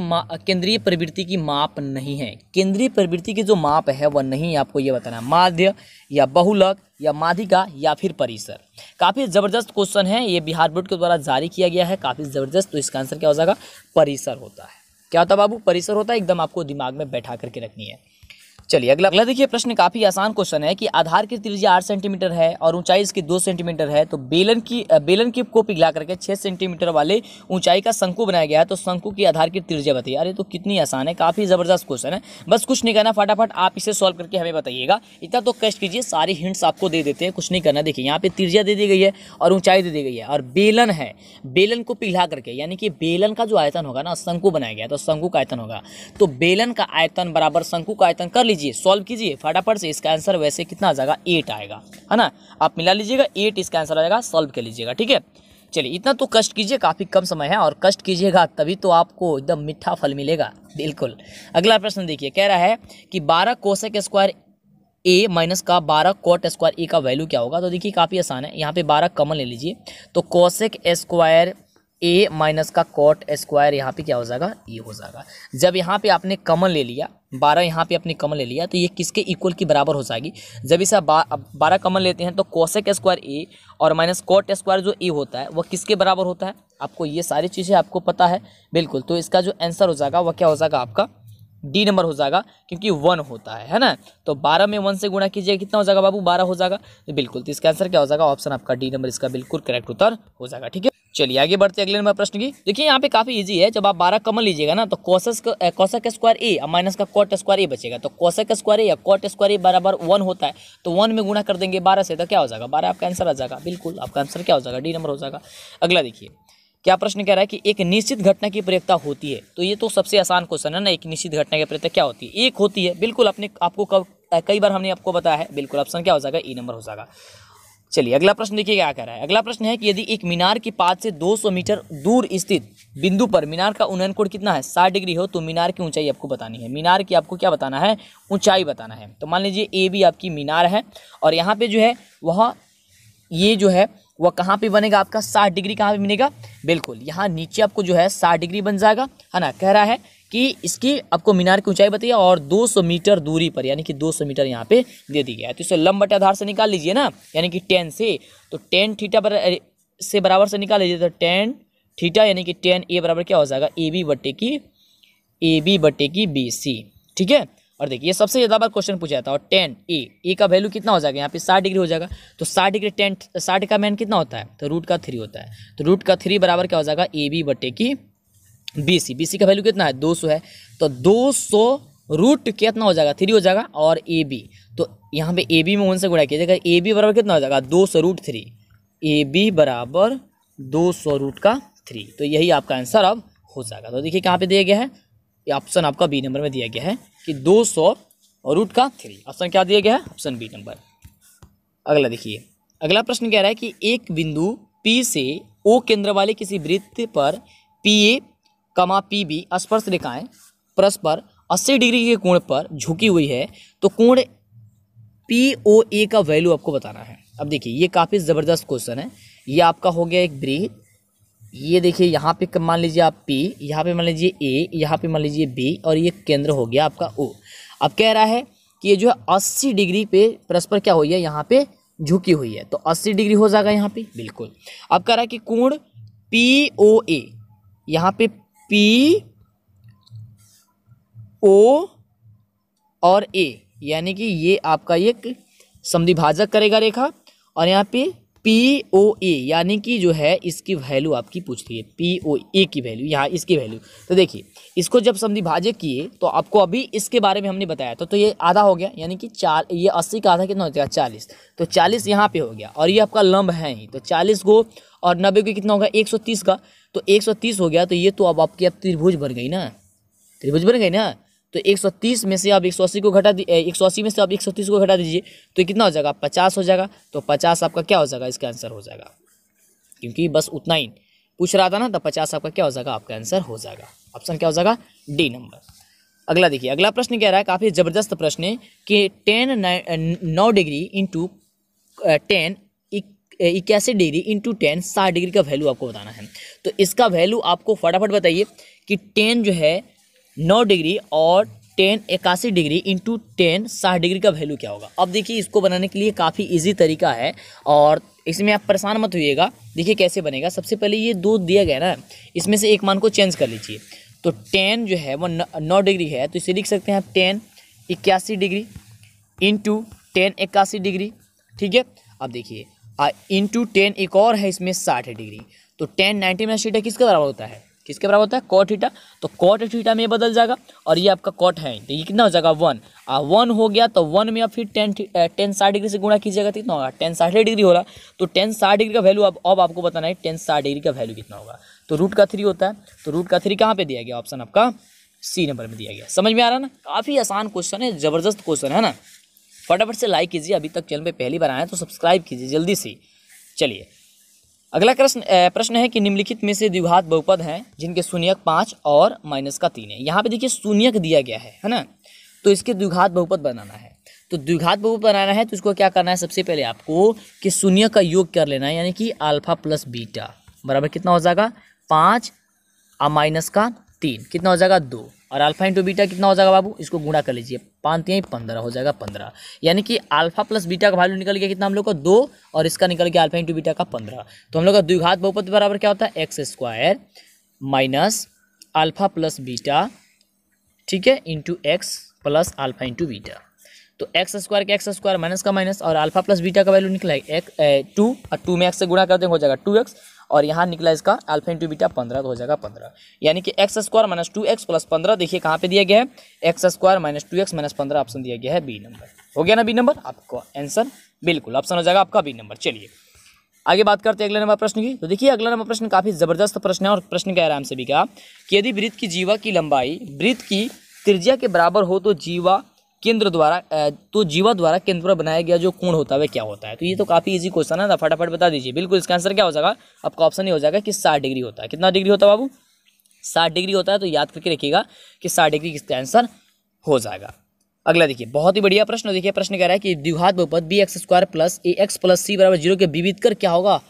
केंद्रीय प्रवृत्ति की माप नहीं है केंद्रीय प्रवृत्ति की जो माप है वह नहीं आपको ये बताना माध्य या बहुलक या माधिका या फिर परिसर काफ़ी ज़बरदस्त क्वेश्चन है ये बिहार बोर्ड के द्वारा जारी किया गया है काफ़ी ज़बरदस्त तो इसका आंसर क्या हो जाएगा परिसर होता है क्या होता है बाबू परिसर होता है एकदम आपको दिमाग में बैठा करके रखनी है चलिए अगला अगला देखिए प्रश्न काफ़ी आसान क्वेश्चन है कि आधार की त्रिज्या आठ सेंटीमीटर है और ऊंचाई इसकी दो सेंटीमीटर है तो बेलन की बेलन की को पिघला करके छह सेंटीमीटर वाले ऊंचाई का शंकु बनाया गया है तो शंकु की आधार की त्रिज्या बताइए अरे तो कितनी आसान है काफ़ी ज़बरदस्त क्वेश्चन है बस कुछ नहीं करना फटाफट आप इसे सॉल्व करके हमें बताइएगा इतना तो कष्ट कीजिए सारे हिंट्स आपको दे देते हैं कुछ नहीं करना देखिए यहाँ पे त्रिज्या दे दी गई है और ऊंचाई दे दी गई है और बेलन है बेलन को पिघला करके यानी कि बेलन का जो आयतन होगा ना शंकु बनाया गया तो शंकु का आयतन होगा तो बेलन का आयतन बराबर शंकु का आयतन कर लीजिए लीजिए सॉल्व कीजिए फटाफट से इसका आंसर वैसे कितना आ जाएगा एट आएगा है ना आप मिला लीजिएगा एट इसका आंसर आ जाएगा सॉल्व कर लीजिएगा ठीक है चलिए इतना तो कष्ट कीजिए काफ़ी कम समय है और कष्ट कीजिएगा तभी तो आपको एकदम मीठा फल मिलेगा बिल्कुल अगला प्रश्न देखिए कह रहा है कि बारह कोशक स्क्वायर ए माइनस का बारह कोट स्क्वायर ए का वैल्यू क्या होगा तो देखिए काफ़ी आसान है यहाँ पे बारह कमन ले लीजिए तो कोशेक स्क्वायर ए माइनस का कॉट स्क्वायर यहाँ पे क्या हो जाएगा ये e हो जाएगा जब यहाँ पे आपने कमन ले लिया बारह यहाँ पे आपने कमन ले लिया तो ये किसके इक्वल की बराबर हो जाएगी जब इसे बारह कमन लेते हैं तो कोसेक स्क्वायर ए और माइनस कॉट स्क्वायर जो ए e होता है वह किसके बराबर होता है आपको ये सारी चीज़ें आपको पता है बिल्कुल तो इसका जो आंसर हो जाएगा वह क्या हो जाएगा आपका डी नंबर हो जाएगा क्योंकि वन होता है है ना तो बारह में वन से गुणा कीजिएगा कितना हो जाएगा बाबू बारह हो जाएगा बिल्कुल तो इसका आंसर क्या हो जाएगा ऑप्शन आपका डी नंबर इसका बिल्कुल करेक्ट उत्तर हो जाएगा ठीक है चलिए आगे बढ़ते अगले नंबर प्रश्न की देखिए यहाँ पे काफी इजी है जब आप बारह कमल लीजिएगा ना तो कोशस कौशक स्क्वायर ए और माइनस का कॉट स्क्वायर ए बचेगा तो कोशक स्क्वायर ए या कॉट स्क्वायर ए बराबर वन होता है तो वन में गुणा कर देंगे बारह से तो क्या हो जाएगा बारह आपका आंसर आ जाएगा बिल्कुल आपका आंसर क्या हो जाएगा डी नंबर हो जाएगा अगला देखिए क्या प्रश्न कह रहा है कि एक निश्चित घटना की प्रयोगता होती है तो ये तो सबसे आसान क्वेश्चन है ना एक निश्चित घटना की प्रयोगता क्या होती है एक होती है बिल्कुल अपने आपको कई बार हमने आपको बताया है बिल्कुल ऑप्शन क्या हो जाएगा ई e नंबर हो जाएगा चलिए अगला प्रश्न देखिए क्या कह रहा है अगला प्रश्न है कि यदि एक मीनार के पाद से 200 मीटर दूर स्थित बिंदु पर मीनार का उन्नयन कोण कितना है 60 डिग्री हो तो मीनार की ऊंचाई आपको बतानी है मीनार की आपको क्या बताना है ऊंचाई बताना है तो मान लीजिए ए भी आपकी मीनार है और यहाँ पे जो है वह ये जो है वह कहाँ पे बनेगा आपका साठ डिग्री कहाँ पे बनेगा बिल्कुल यहाँ नीचे आपको जो है साठ डिग्री बन जाएगा है ना कह रहा है कि इसकी आपको मीनार की ऊंचाई बताइए और 200 मीटर दूरी पर यानी कि 200 मीटर यहाँ पे दे दी गया है तो इसे लंब बटे आधार से निकाल लीजिए ना यानी कि टेन से तो टेन थीटा बर, से बराबर से निकाल लीजिए तो टेन थीटा यानी कि टेन ए बराबर क्या हो जाएगा ए बी बटे की ए बी बटे की बी सी ठीक है और देखिए सबसे ज़्यादा बार क्वेश्चन पूछा जाता है और टेन ई ई का वैल्यू कितना हो जाएगा यहाँ पे साठ डिग्री हो जाएगा तो साठ डिग्री टेन साठ का मैन कितना होता है तो रूट का थ्री होता है तो रूट का थ्री बराबर क्या हो जाएगा ए बी बटे की बी सी बी सी का वैल्यू कितना है दो सौ है तो दो सौ रूट कितना हो जाएगा थ्री हो जाएगा और ए बी तो यहाँ पे ए बी में उनसे से गुणा किया जाएगा ए बी बराबर कितना हो जाएगा दो सौ रूट थ्री ए बी बराबर दो सौ रूट का थ्री तो यही आपका आंसर अब हो जाएगा तो देखिए कहाँ पे दिया गया है ये ऑप्शन आपका बी नंबर में दिया गया है कि दो सौ और रूट का थ्री ऑप्शन क्या दिया गया है ऑप्शन बी नंबर अगला देखिए अगला प्रश्न कह रहा है कि एक बिंदु पी से ओ केंद्र वाले किसी वृत्त पर पी ए कमा पी बी स्पर्श रेखाएं परस्पर अस्सी डिग्री के कोण पर झुकी हुई है तो कोण पी ओ ए का वैल्यू आपको बताना है अब देखिए ये काफ़ी ज़बरदस्त क्वेश्चन है ये आपका हो गया एक वृत्त ये देखिए यहाँ पे मान लीजिए आप पी यहाँ पे मान लीजिए ए यहाँ पे मान लीजिए बी और ये केंद्र हो गया आपका ओ अब कह रहा है कि ये जो है अस्सी डिग्री पे परस्पर क्या हुई है यहाँ पे झुकी हुई है तो अस्सी डिग्री हो जाएगा यहाँ पे बिल्कुल अब कह रहा है कि कोण पी ओ ए यहाँ पे पी ओ और ए यानी कि ये आपका एक समधिभाजक करेगा रेखा और यहाँ पे पी ओ ए यानी कि जो है इसकी वैल्यू आपकी पूछती है पी ओ ए की वैल्यू यहाँ इसकी वैल्यू तो देखिए इसको जब समधिभाजक किए तो आपको अभी इसके बारे में हमने बताया था तो ये आधा हो गया यानी कि चार ये अस्सी का आधा कितना हो जाएगा चालीस तो चालीस यहाँ पे हो गया और ये आपका लंब है ही तो चालीस को और नब्बे को कितना होगा एक सौ तीस का तो एक सौ तीस हो गया तो ये तो अब आपकी अब त्रिभुज बन गई ना त्रिभुज बन गई ना तो 130 में से आप 180 को घटा एक सौ में से आप 130 को घटा दीजिए तो कितना हो जाएगा पचास हो जाएगा तो पचास आपका क्या हो जाएगा इसका आंसर हो जाएगा क्योंकि बस उतना ही पूछ रहा था ना तो पचास आपका क्या हो जाएगा आपका आंसर हो जाएगा ऑप्शन क्या हो जाएगा डी नंबर अगला देखिए अगला प्रश्न कह रहा है काफ़ी ज़बरदस्त प्रश्न है कि टेन नौ डिग्री इंटू टेन इक्यासी डिग्री इंटू टेन साठ डिग्री का वैल्यू आपको बताना है तो इसका वैल्यू आपको फटाफट बताइए कि टेन जो है नौ डिग्री और टेन इक्यासी डिग्री इंटू टेन साठ डिग्री का वैल्यू क्या होगा अब देखिए इसको बनाने के लिए काफ़ी इजी तरीका है और इसमें आप परेशान मत होइएगा देखिए कैसे बनेगा सबसे पहले ये दो दिया गया ना इसमें से एक मान को चेंज कर लीजिए तो टेन जो है वो नौ डिग्री है तो इसे लिख सकते हैं आप टेन इक्यासी डिग्री इंटू टेन इक्यासी डिग्री ठीक है अब देखिए इंटू टेन एक और है इसमें साठ डिग्री तो टेन नाइन्टी में है किसके बराबर होता है किसके बराबर होता है कॉट हीटा तो कॉट थीटा में बदल जाएगा और ये आपका कॉट है तो ये कितना हो जाएगा वन आ वन हो गया तो वन में आप फिर टेन टेन साठ डिग्री से गुणा कीजिएगा कितना होगा टेन साठ डिग्री हो रहा तो टेन साठ डिग्री का वैल्यू अब अब आपको बताना है टेन साठ डिग्री का वैल्यू कितना होगा तो रूट का थ्री होता है तो रूट का थ्री कहाँ पर दिया गया ऑप्शन आपका सी नंबर में दिया गया समझ में आ रहा है ना काफ़ी आसान क्वेश्चन है ज़बरदस्त क्वेश्चन है ना फटाफट से लाइक कीजिए अभी तक चैनल पर पहली बार आए तो सब्सक्राइब कीजिए जल्दी से चलिए अगला प्रश्न प्रश्न है कि निम्नलिखित में से द्विघात बहुपद हैं जिनके शून्यक पाँच और माइनस का तीन है यहाँ पे देखिए शून्यक दिया गया है है ना तो इसके द्विघात बहुपद बनाना है तो द्विघात बहुपद बनाना है तो इसको क्या करना है सबसे पहले आपको कि शून्य का योग कर लेना है यानी कि अल्फा प्लस बीटा बराबर कितना हो जाएगा पाँच और माइनस का तीन कितना हो जाएगा दो और अल्फा इंटू बीटा कितना हो जाएगा बाबू इसको गुणा कर लीजिए पाँच यहीं पंद्रह हो जाएगा पंद्रह यानी कि अल्फा प्लस बीटा का वैल्यू निकल गया कितना हम लोग का दो और इसका निकल गया अल्फा इंटू बीटा का पंद्रह तो हम लोग का द्विघात बहुपद बराबर क्या होता है x square minus alpha plus beta ठीक है into x plus alpha into beta तो एक्स स्क्वायर के एक्स स्क्वायर माइनस का माइनस और अल्फा प्लस बीटा का वैल्यू निकला है एक टू और टू में एक्स से गुणा कर देंगे हो जाएगा टू एक्स और यहाँ निकला इसका अल्फा इंटू बीटा पंद्रह तो हो जाएगा पंद्रह यानी कि x square minus two x plus पंद्रह देखिए कहाँ पे दिया गया है x square minus two x minus पंद्रह ऑप्शन दिया गया है बी नंबर हो गया ना बी नंबर आपको आंसर बिल्कुल ऑप्शन हो जाएगा आपका बी नंबर चलिए आगे बात करते हैं अगले नंबर प्रश्न की तो देखिए अगला नंबर प्रश्न काफ़ी ज़बरदस्त प्रश्न है और प्रश्न के आराम से भी कहा कि यदि वृत्त की जीवा की लंबाई वृत्त की त्रिज्या के बराबर हो तो जीवा केंद्र द्वारा तो जीवा द्वारा केंद्र पर बनाया गया जो कोण होता है वह क्या होता है तो ये तो काफ़ी इजी क्वेश्चन है ना फटाफट बता दीजिए बिल्कुल इसका आंसर क्या हो जाएगा आपका ऑप्शन ये हो जाएगा कि साठ डिग्री होता है कितना डिग्री होता है बाबू साठ डिग्री होता है तो याद करके रखिएगा कि साठ डिग्री किसका आंसर हो जाएगा अगला देखिए बहुत ही बढ़िया प्रश्न देखिए प्रश्न कह रहा है कि द्विघात बहुपद b x square plus a x plus सी बराबर जीरो के विविध कर क्या होगा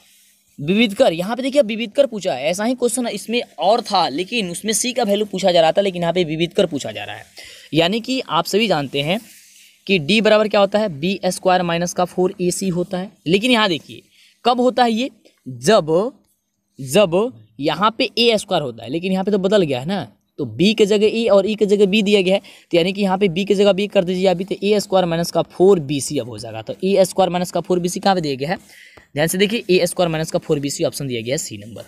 विविध कर यहाँ पे देखिए विविध कर पूछा है ऐसा ही क्वेश्चन इसमें और था लेकिन उसमें सी का वैल्यू पूछा जा रहा था लेकिन यहाँ पे विविध कर पूछा जा रहा है यानी कि आप सभी जानते हैं कि डी बराबर क्या होता है बी स्क्वायर माइनस का फोर ए सी होता है लेकिन यहाँ देखिए कब होता है ये जब जब यहाँ पे ए स्क्वायर होता है लेकिन यहाँ पे तो बदल गया है ना तो बी के जगह ए और e के जगह बी दिया गया है तो यानी कि यहाँ पे बी के जगह बी कर दीजिए अभी तो ए स्क्वायर माइनस का फोर बी सी अब हो जाएगा तो ए स्क्वायर माइनस का फोर बी सी कहाँ पर दिया गया है ध्यान से देखिए ए स्क्वायर माइनस का फोर बी सी ऑप्शन दिया गया है सी नंबर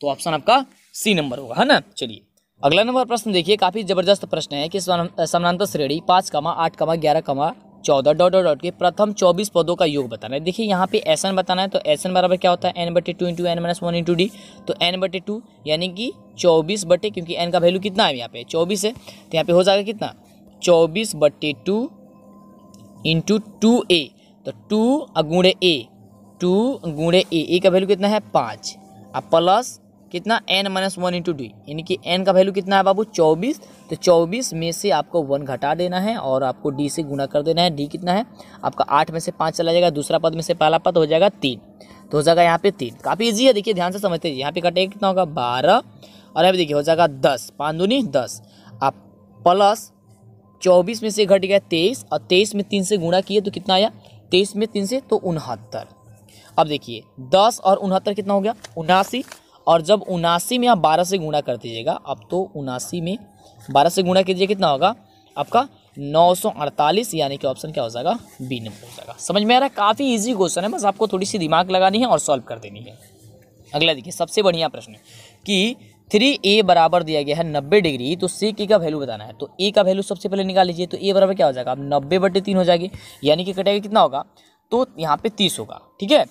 तो ऑप्शन आपका सी नंबर होगा है ना चलिए अगला नंबर प्रश्न देखिए काफ़ी ज़बरदस्त प्रश्न है कि समानांतर श्रेणी पाँच कमा आठ कमा ग्यारह कमा चौदह डॉट डॉट डॉट के प्रथम चौबीस पदों का योग बताना है देखिए यहाँ पे एस बताना है तो एस बराबर क्या होता है एन बटे two into n minus one into d तो एन बटे टू यानी कि चौबीस बटे क्योंकि एन का वैल्यू कितना है यहाँ पे चौबीस है तो यहाँ पे हो जाएगा कितना चौबीस बटे टू इंटू टू ए तो टू गुणे ए टू गुणे ए ए का वैल्यू कितना है पाँच और प्लस कितना n minus one into d यानी कि एन का वैल्यू कितना है बाबू चौबीस तो चौबीस में से आपको वन घटा देना है और आपको डी से गुणा कर देना है डी कितना है आपका आठ में से पाँच चला जाएगा दूसरा पद में से पहला पद हो जाएगा तीन तो हो जाएगा यहाँ पे तीन काफ़ी ईजी है देखिए ध्यान से समझते यहाँ पे कटेगा कितना होगा बारह और यहाँ देखिए हो जाएगा दस पाँच दूनी दस आप प्लस चौबीस में से घट गया तेईस और तेईस में तीन से गुणा किए तो कितना आया तेईस में तीन से तो उनहत्तर अब देखिए दस और उनहत्तर कितना हो गया उनासी और जब उनासी में आप बारह से गुणा कर दीजिएगा अब तो उनासी में बारह से गुणा कीजिए कितना होगा आपका 948 यानी कि ऑप्शन क्या हो जाएगा बी नंबर हो जाएगा समझ में आ रहा है काफ़ी इजी क्वेश्चन है बस आपको थोड़ी सी दिमाग लगानी है और सॉल्व कर देनी है अगला देखिए सबसे बढ़िया प्रश्न कि थ्री ए बराबर दिया गया है नब्बे डिग्री तो सी की का वैल्यू बताना है तो ए का वैल्यू सबसे पहले निकाल लीजिए तो ए बराबर क्या हो जाएगा अब नब्बे बटे तीन हो जाएगी यानी कि कटेगा कितना होगा तो यहाँ पे तीस होगा ठीक है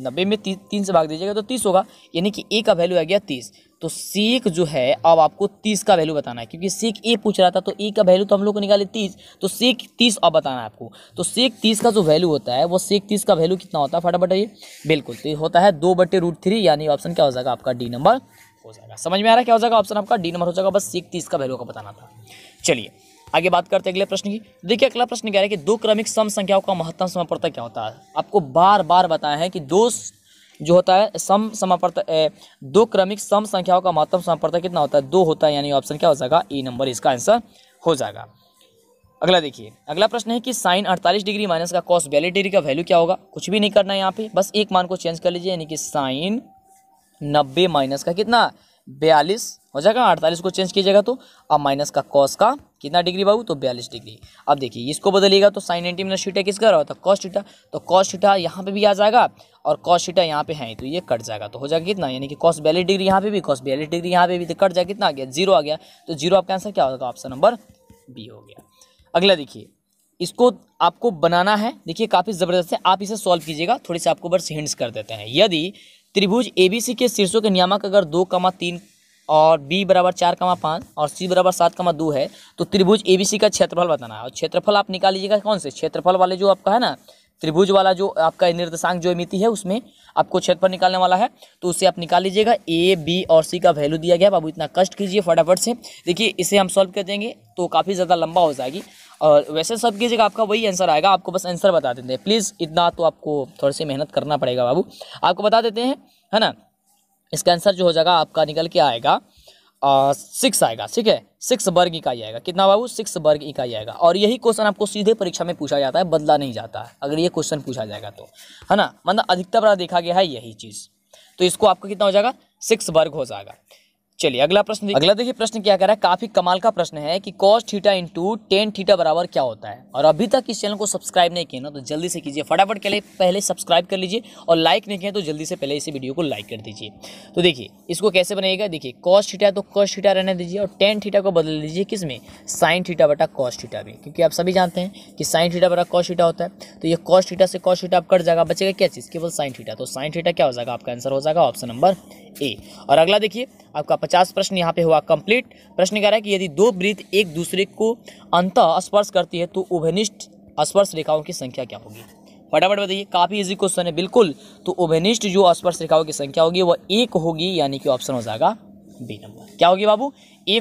नब्बे में ती, तीन से भाग दीजिएगा तो तीस होगा यानी कि ए का वैल्यू आ गया तीस तो सीख जो है अब आपको तीस का वैल्यू बताना है क्योंकि सीख ए पूछ रहा था तो ए का वैल्यू तो हम लोग को निकाले तीस तो सीख तीस अब बताना है आपको तो सीख तीस का जो वैल्यू होता है वो सीख तीस का वैल्यू कितना होता है फटाफट ये बिल्कुल तो होता है दो बटे रूट थ्री यानी ऑप्शन क्या हो जाएगा आपका डी नंबर हो जाएगा समझ में आ रहा है क्या हो जाएगा ऑप्शन आपका डी नंबर हो जाएगा बस सीख तीस का वैल्यू का बताना था चलिए आगे बात करते हैं अगले प्रश्न की देखिए अगला प्रश्न कह रहा है कि दो क्रमिक सम संख्याओं का महत्तम समापवर्तक क्या होता है आपको बार बार बताया है कि दो जो होता है सम समापर्तक दो क्रमिक सम संख्याओं का महत्तम समापर्ता कितना होता है दो होता है यानी ऑप्शन क्या हो जाएगा ई e नंबर इसका आंसर हो जाएगा अगला देखिए अगला प्रश्न है कि साइन 48 डिग्री माइनस का कॉस बयालीस डिग्री का वैल्यू क्या होगा कुछ भी नहीं करना है यहाँ पे बस एक मान को चेंज कर लीजिए यानी कि साइन नब्बे माइनस का कितना बयालीस हो जाएगा अड़तालीस को चेंज कीजिएगा तो अब माइनस का कॉस का कितना डिग्री बाबू तो बयालीस डिग्री अब देखिए इसको बदलिएगा तो साइन एंटी माइनस शीटा किसका रहा था कॉस शीटा तो कॉस शीटा यहाँ पे भी आ जाएगा और कॉस शीटा यहाँ पे है तो ये कट जाएगा तो हो जाएगा कितना यानी कि कॉस बयालीस डिग्री यहाँ पे भी कॉस बयालीस डिग्री यहाँ पे भी तो कट जाएगा कितना आ गया जीरो आ गया तो जीरो आपका आंसर क्या होगा ऑप्शन नंबर बी हो गया अगला देखिए इसको आपको बनाना है देखिए काफ़ी ज़बरदस्त है आप इसे सॉल्व कीजिएगा थोड़ी सी आपको बस हिंट्स कर देते हैं यदि त्रिभुज एबीसी के शीर्षों के नियामक अगर दो कमा तीन और बी बराबर चार कमा पाँच और सी बराबर सात कमा दो है तो त्रिभुज ए का क्षेत्रफल बताना है और क्षेत्रफल आप निकाल लीजिएगा कौन से क्षेत्रफल वाले जो आपका है ना त्रिभुज वाला जो आपका निर्देशांक जो मिति है उसमें आपको क्षेत्रफल निकालने वाला है तो उसे आप निकाल लीजिएगा ए बी और सी का वैल्यू दिया गया बाबू इतना कष्ट कीजिए फटाफट से देखिए इसे हम सॉल्व कर देंगे तो काफ़ी ज़्यादा लंबा हो जाएगी और वैसे सब कीजिएगा आपका वही आंसर आएगा आपको बस आंसर बता देते हैं प्लीज़ इतना तो आपको थोड़ी सी मेहनत करना पड़ेगा बाबू आपको बता देते हैं है ना इसका आंसर जो हो जाएगा आपका निकल के आएगा सिक्स आएगा ठीक है सिक्स वर्ग इकाई आएगा कितना बाबू सिक्स वर्ग इकाई आएगा और यही क्वेश्चन आपको सीधे परीक्षा में पूछा जाता है बदला नहीं जाता है अगर ये क्वेश्चन पूछा जाएगा तो है ना मतलब अधिकतर बार देखा गया है यही चीज़ तो इसको आपका कितना हो जाएगा सिक्स वर्ग हो जाएगा चलिए अगला प्रश्न अगला देखिए प्रश्न क्या कह रहा है काफी कमाल का प्रश्न है कि cos theta into tan theta बराबर क्या होता है और अभी तक इस चैनल को सब्सक्राइब नहीं किया ना तो जल्दी से कीजिए फटाफट के लिए पहले सब्सक्राइब कर लीजिए और लाइक नहीं किया तो जल्दी से पहले इस वीडियो को लाइक कर दीजिए तो देखिए इसको कैसे बनाएगा देखिए कॉस थीटा तो कॉस थीटा रहने दीजिए और टेन थीटा को बदल दीजिए किस में साइन थीटा बटा कॉस थीटा में क्योंकि आप सभी जानते हैं कि साइन थीटा बटा कॉस थीटा होता है तो ये कॉस थीटा से कॉस थीटा आप कट जाएगा बचेगा क्या चीज़ केवल साइन थीटा तो साइन थीटा क्या हो जाएगा आपका आंसर हो जाएगा ऑप्शन नंबर ए और अगला देखिए आपका पचास प्रश्न यहाँ पे हुआ कंप्लीट प्रश्न कह रहा है कि यदि दो वृत्त एक दूसरे को अंत स्पर्श करती है तो उभनिष्ठ स्पर्श रेखाओं की संख्या क्या होगी फटाफट बताइए काफ़ी इजी क्वेश्चन है बिल्कुल तो उभनिष्ठ जो स्पर्श रेखाओं की संख्या होगी वह एक होगी यानी कि ऑप्शन हो जाएगा बी नंबर क्या होगी बाबू एक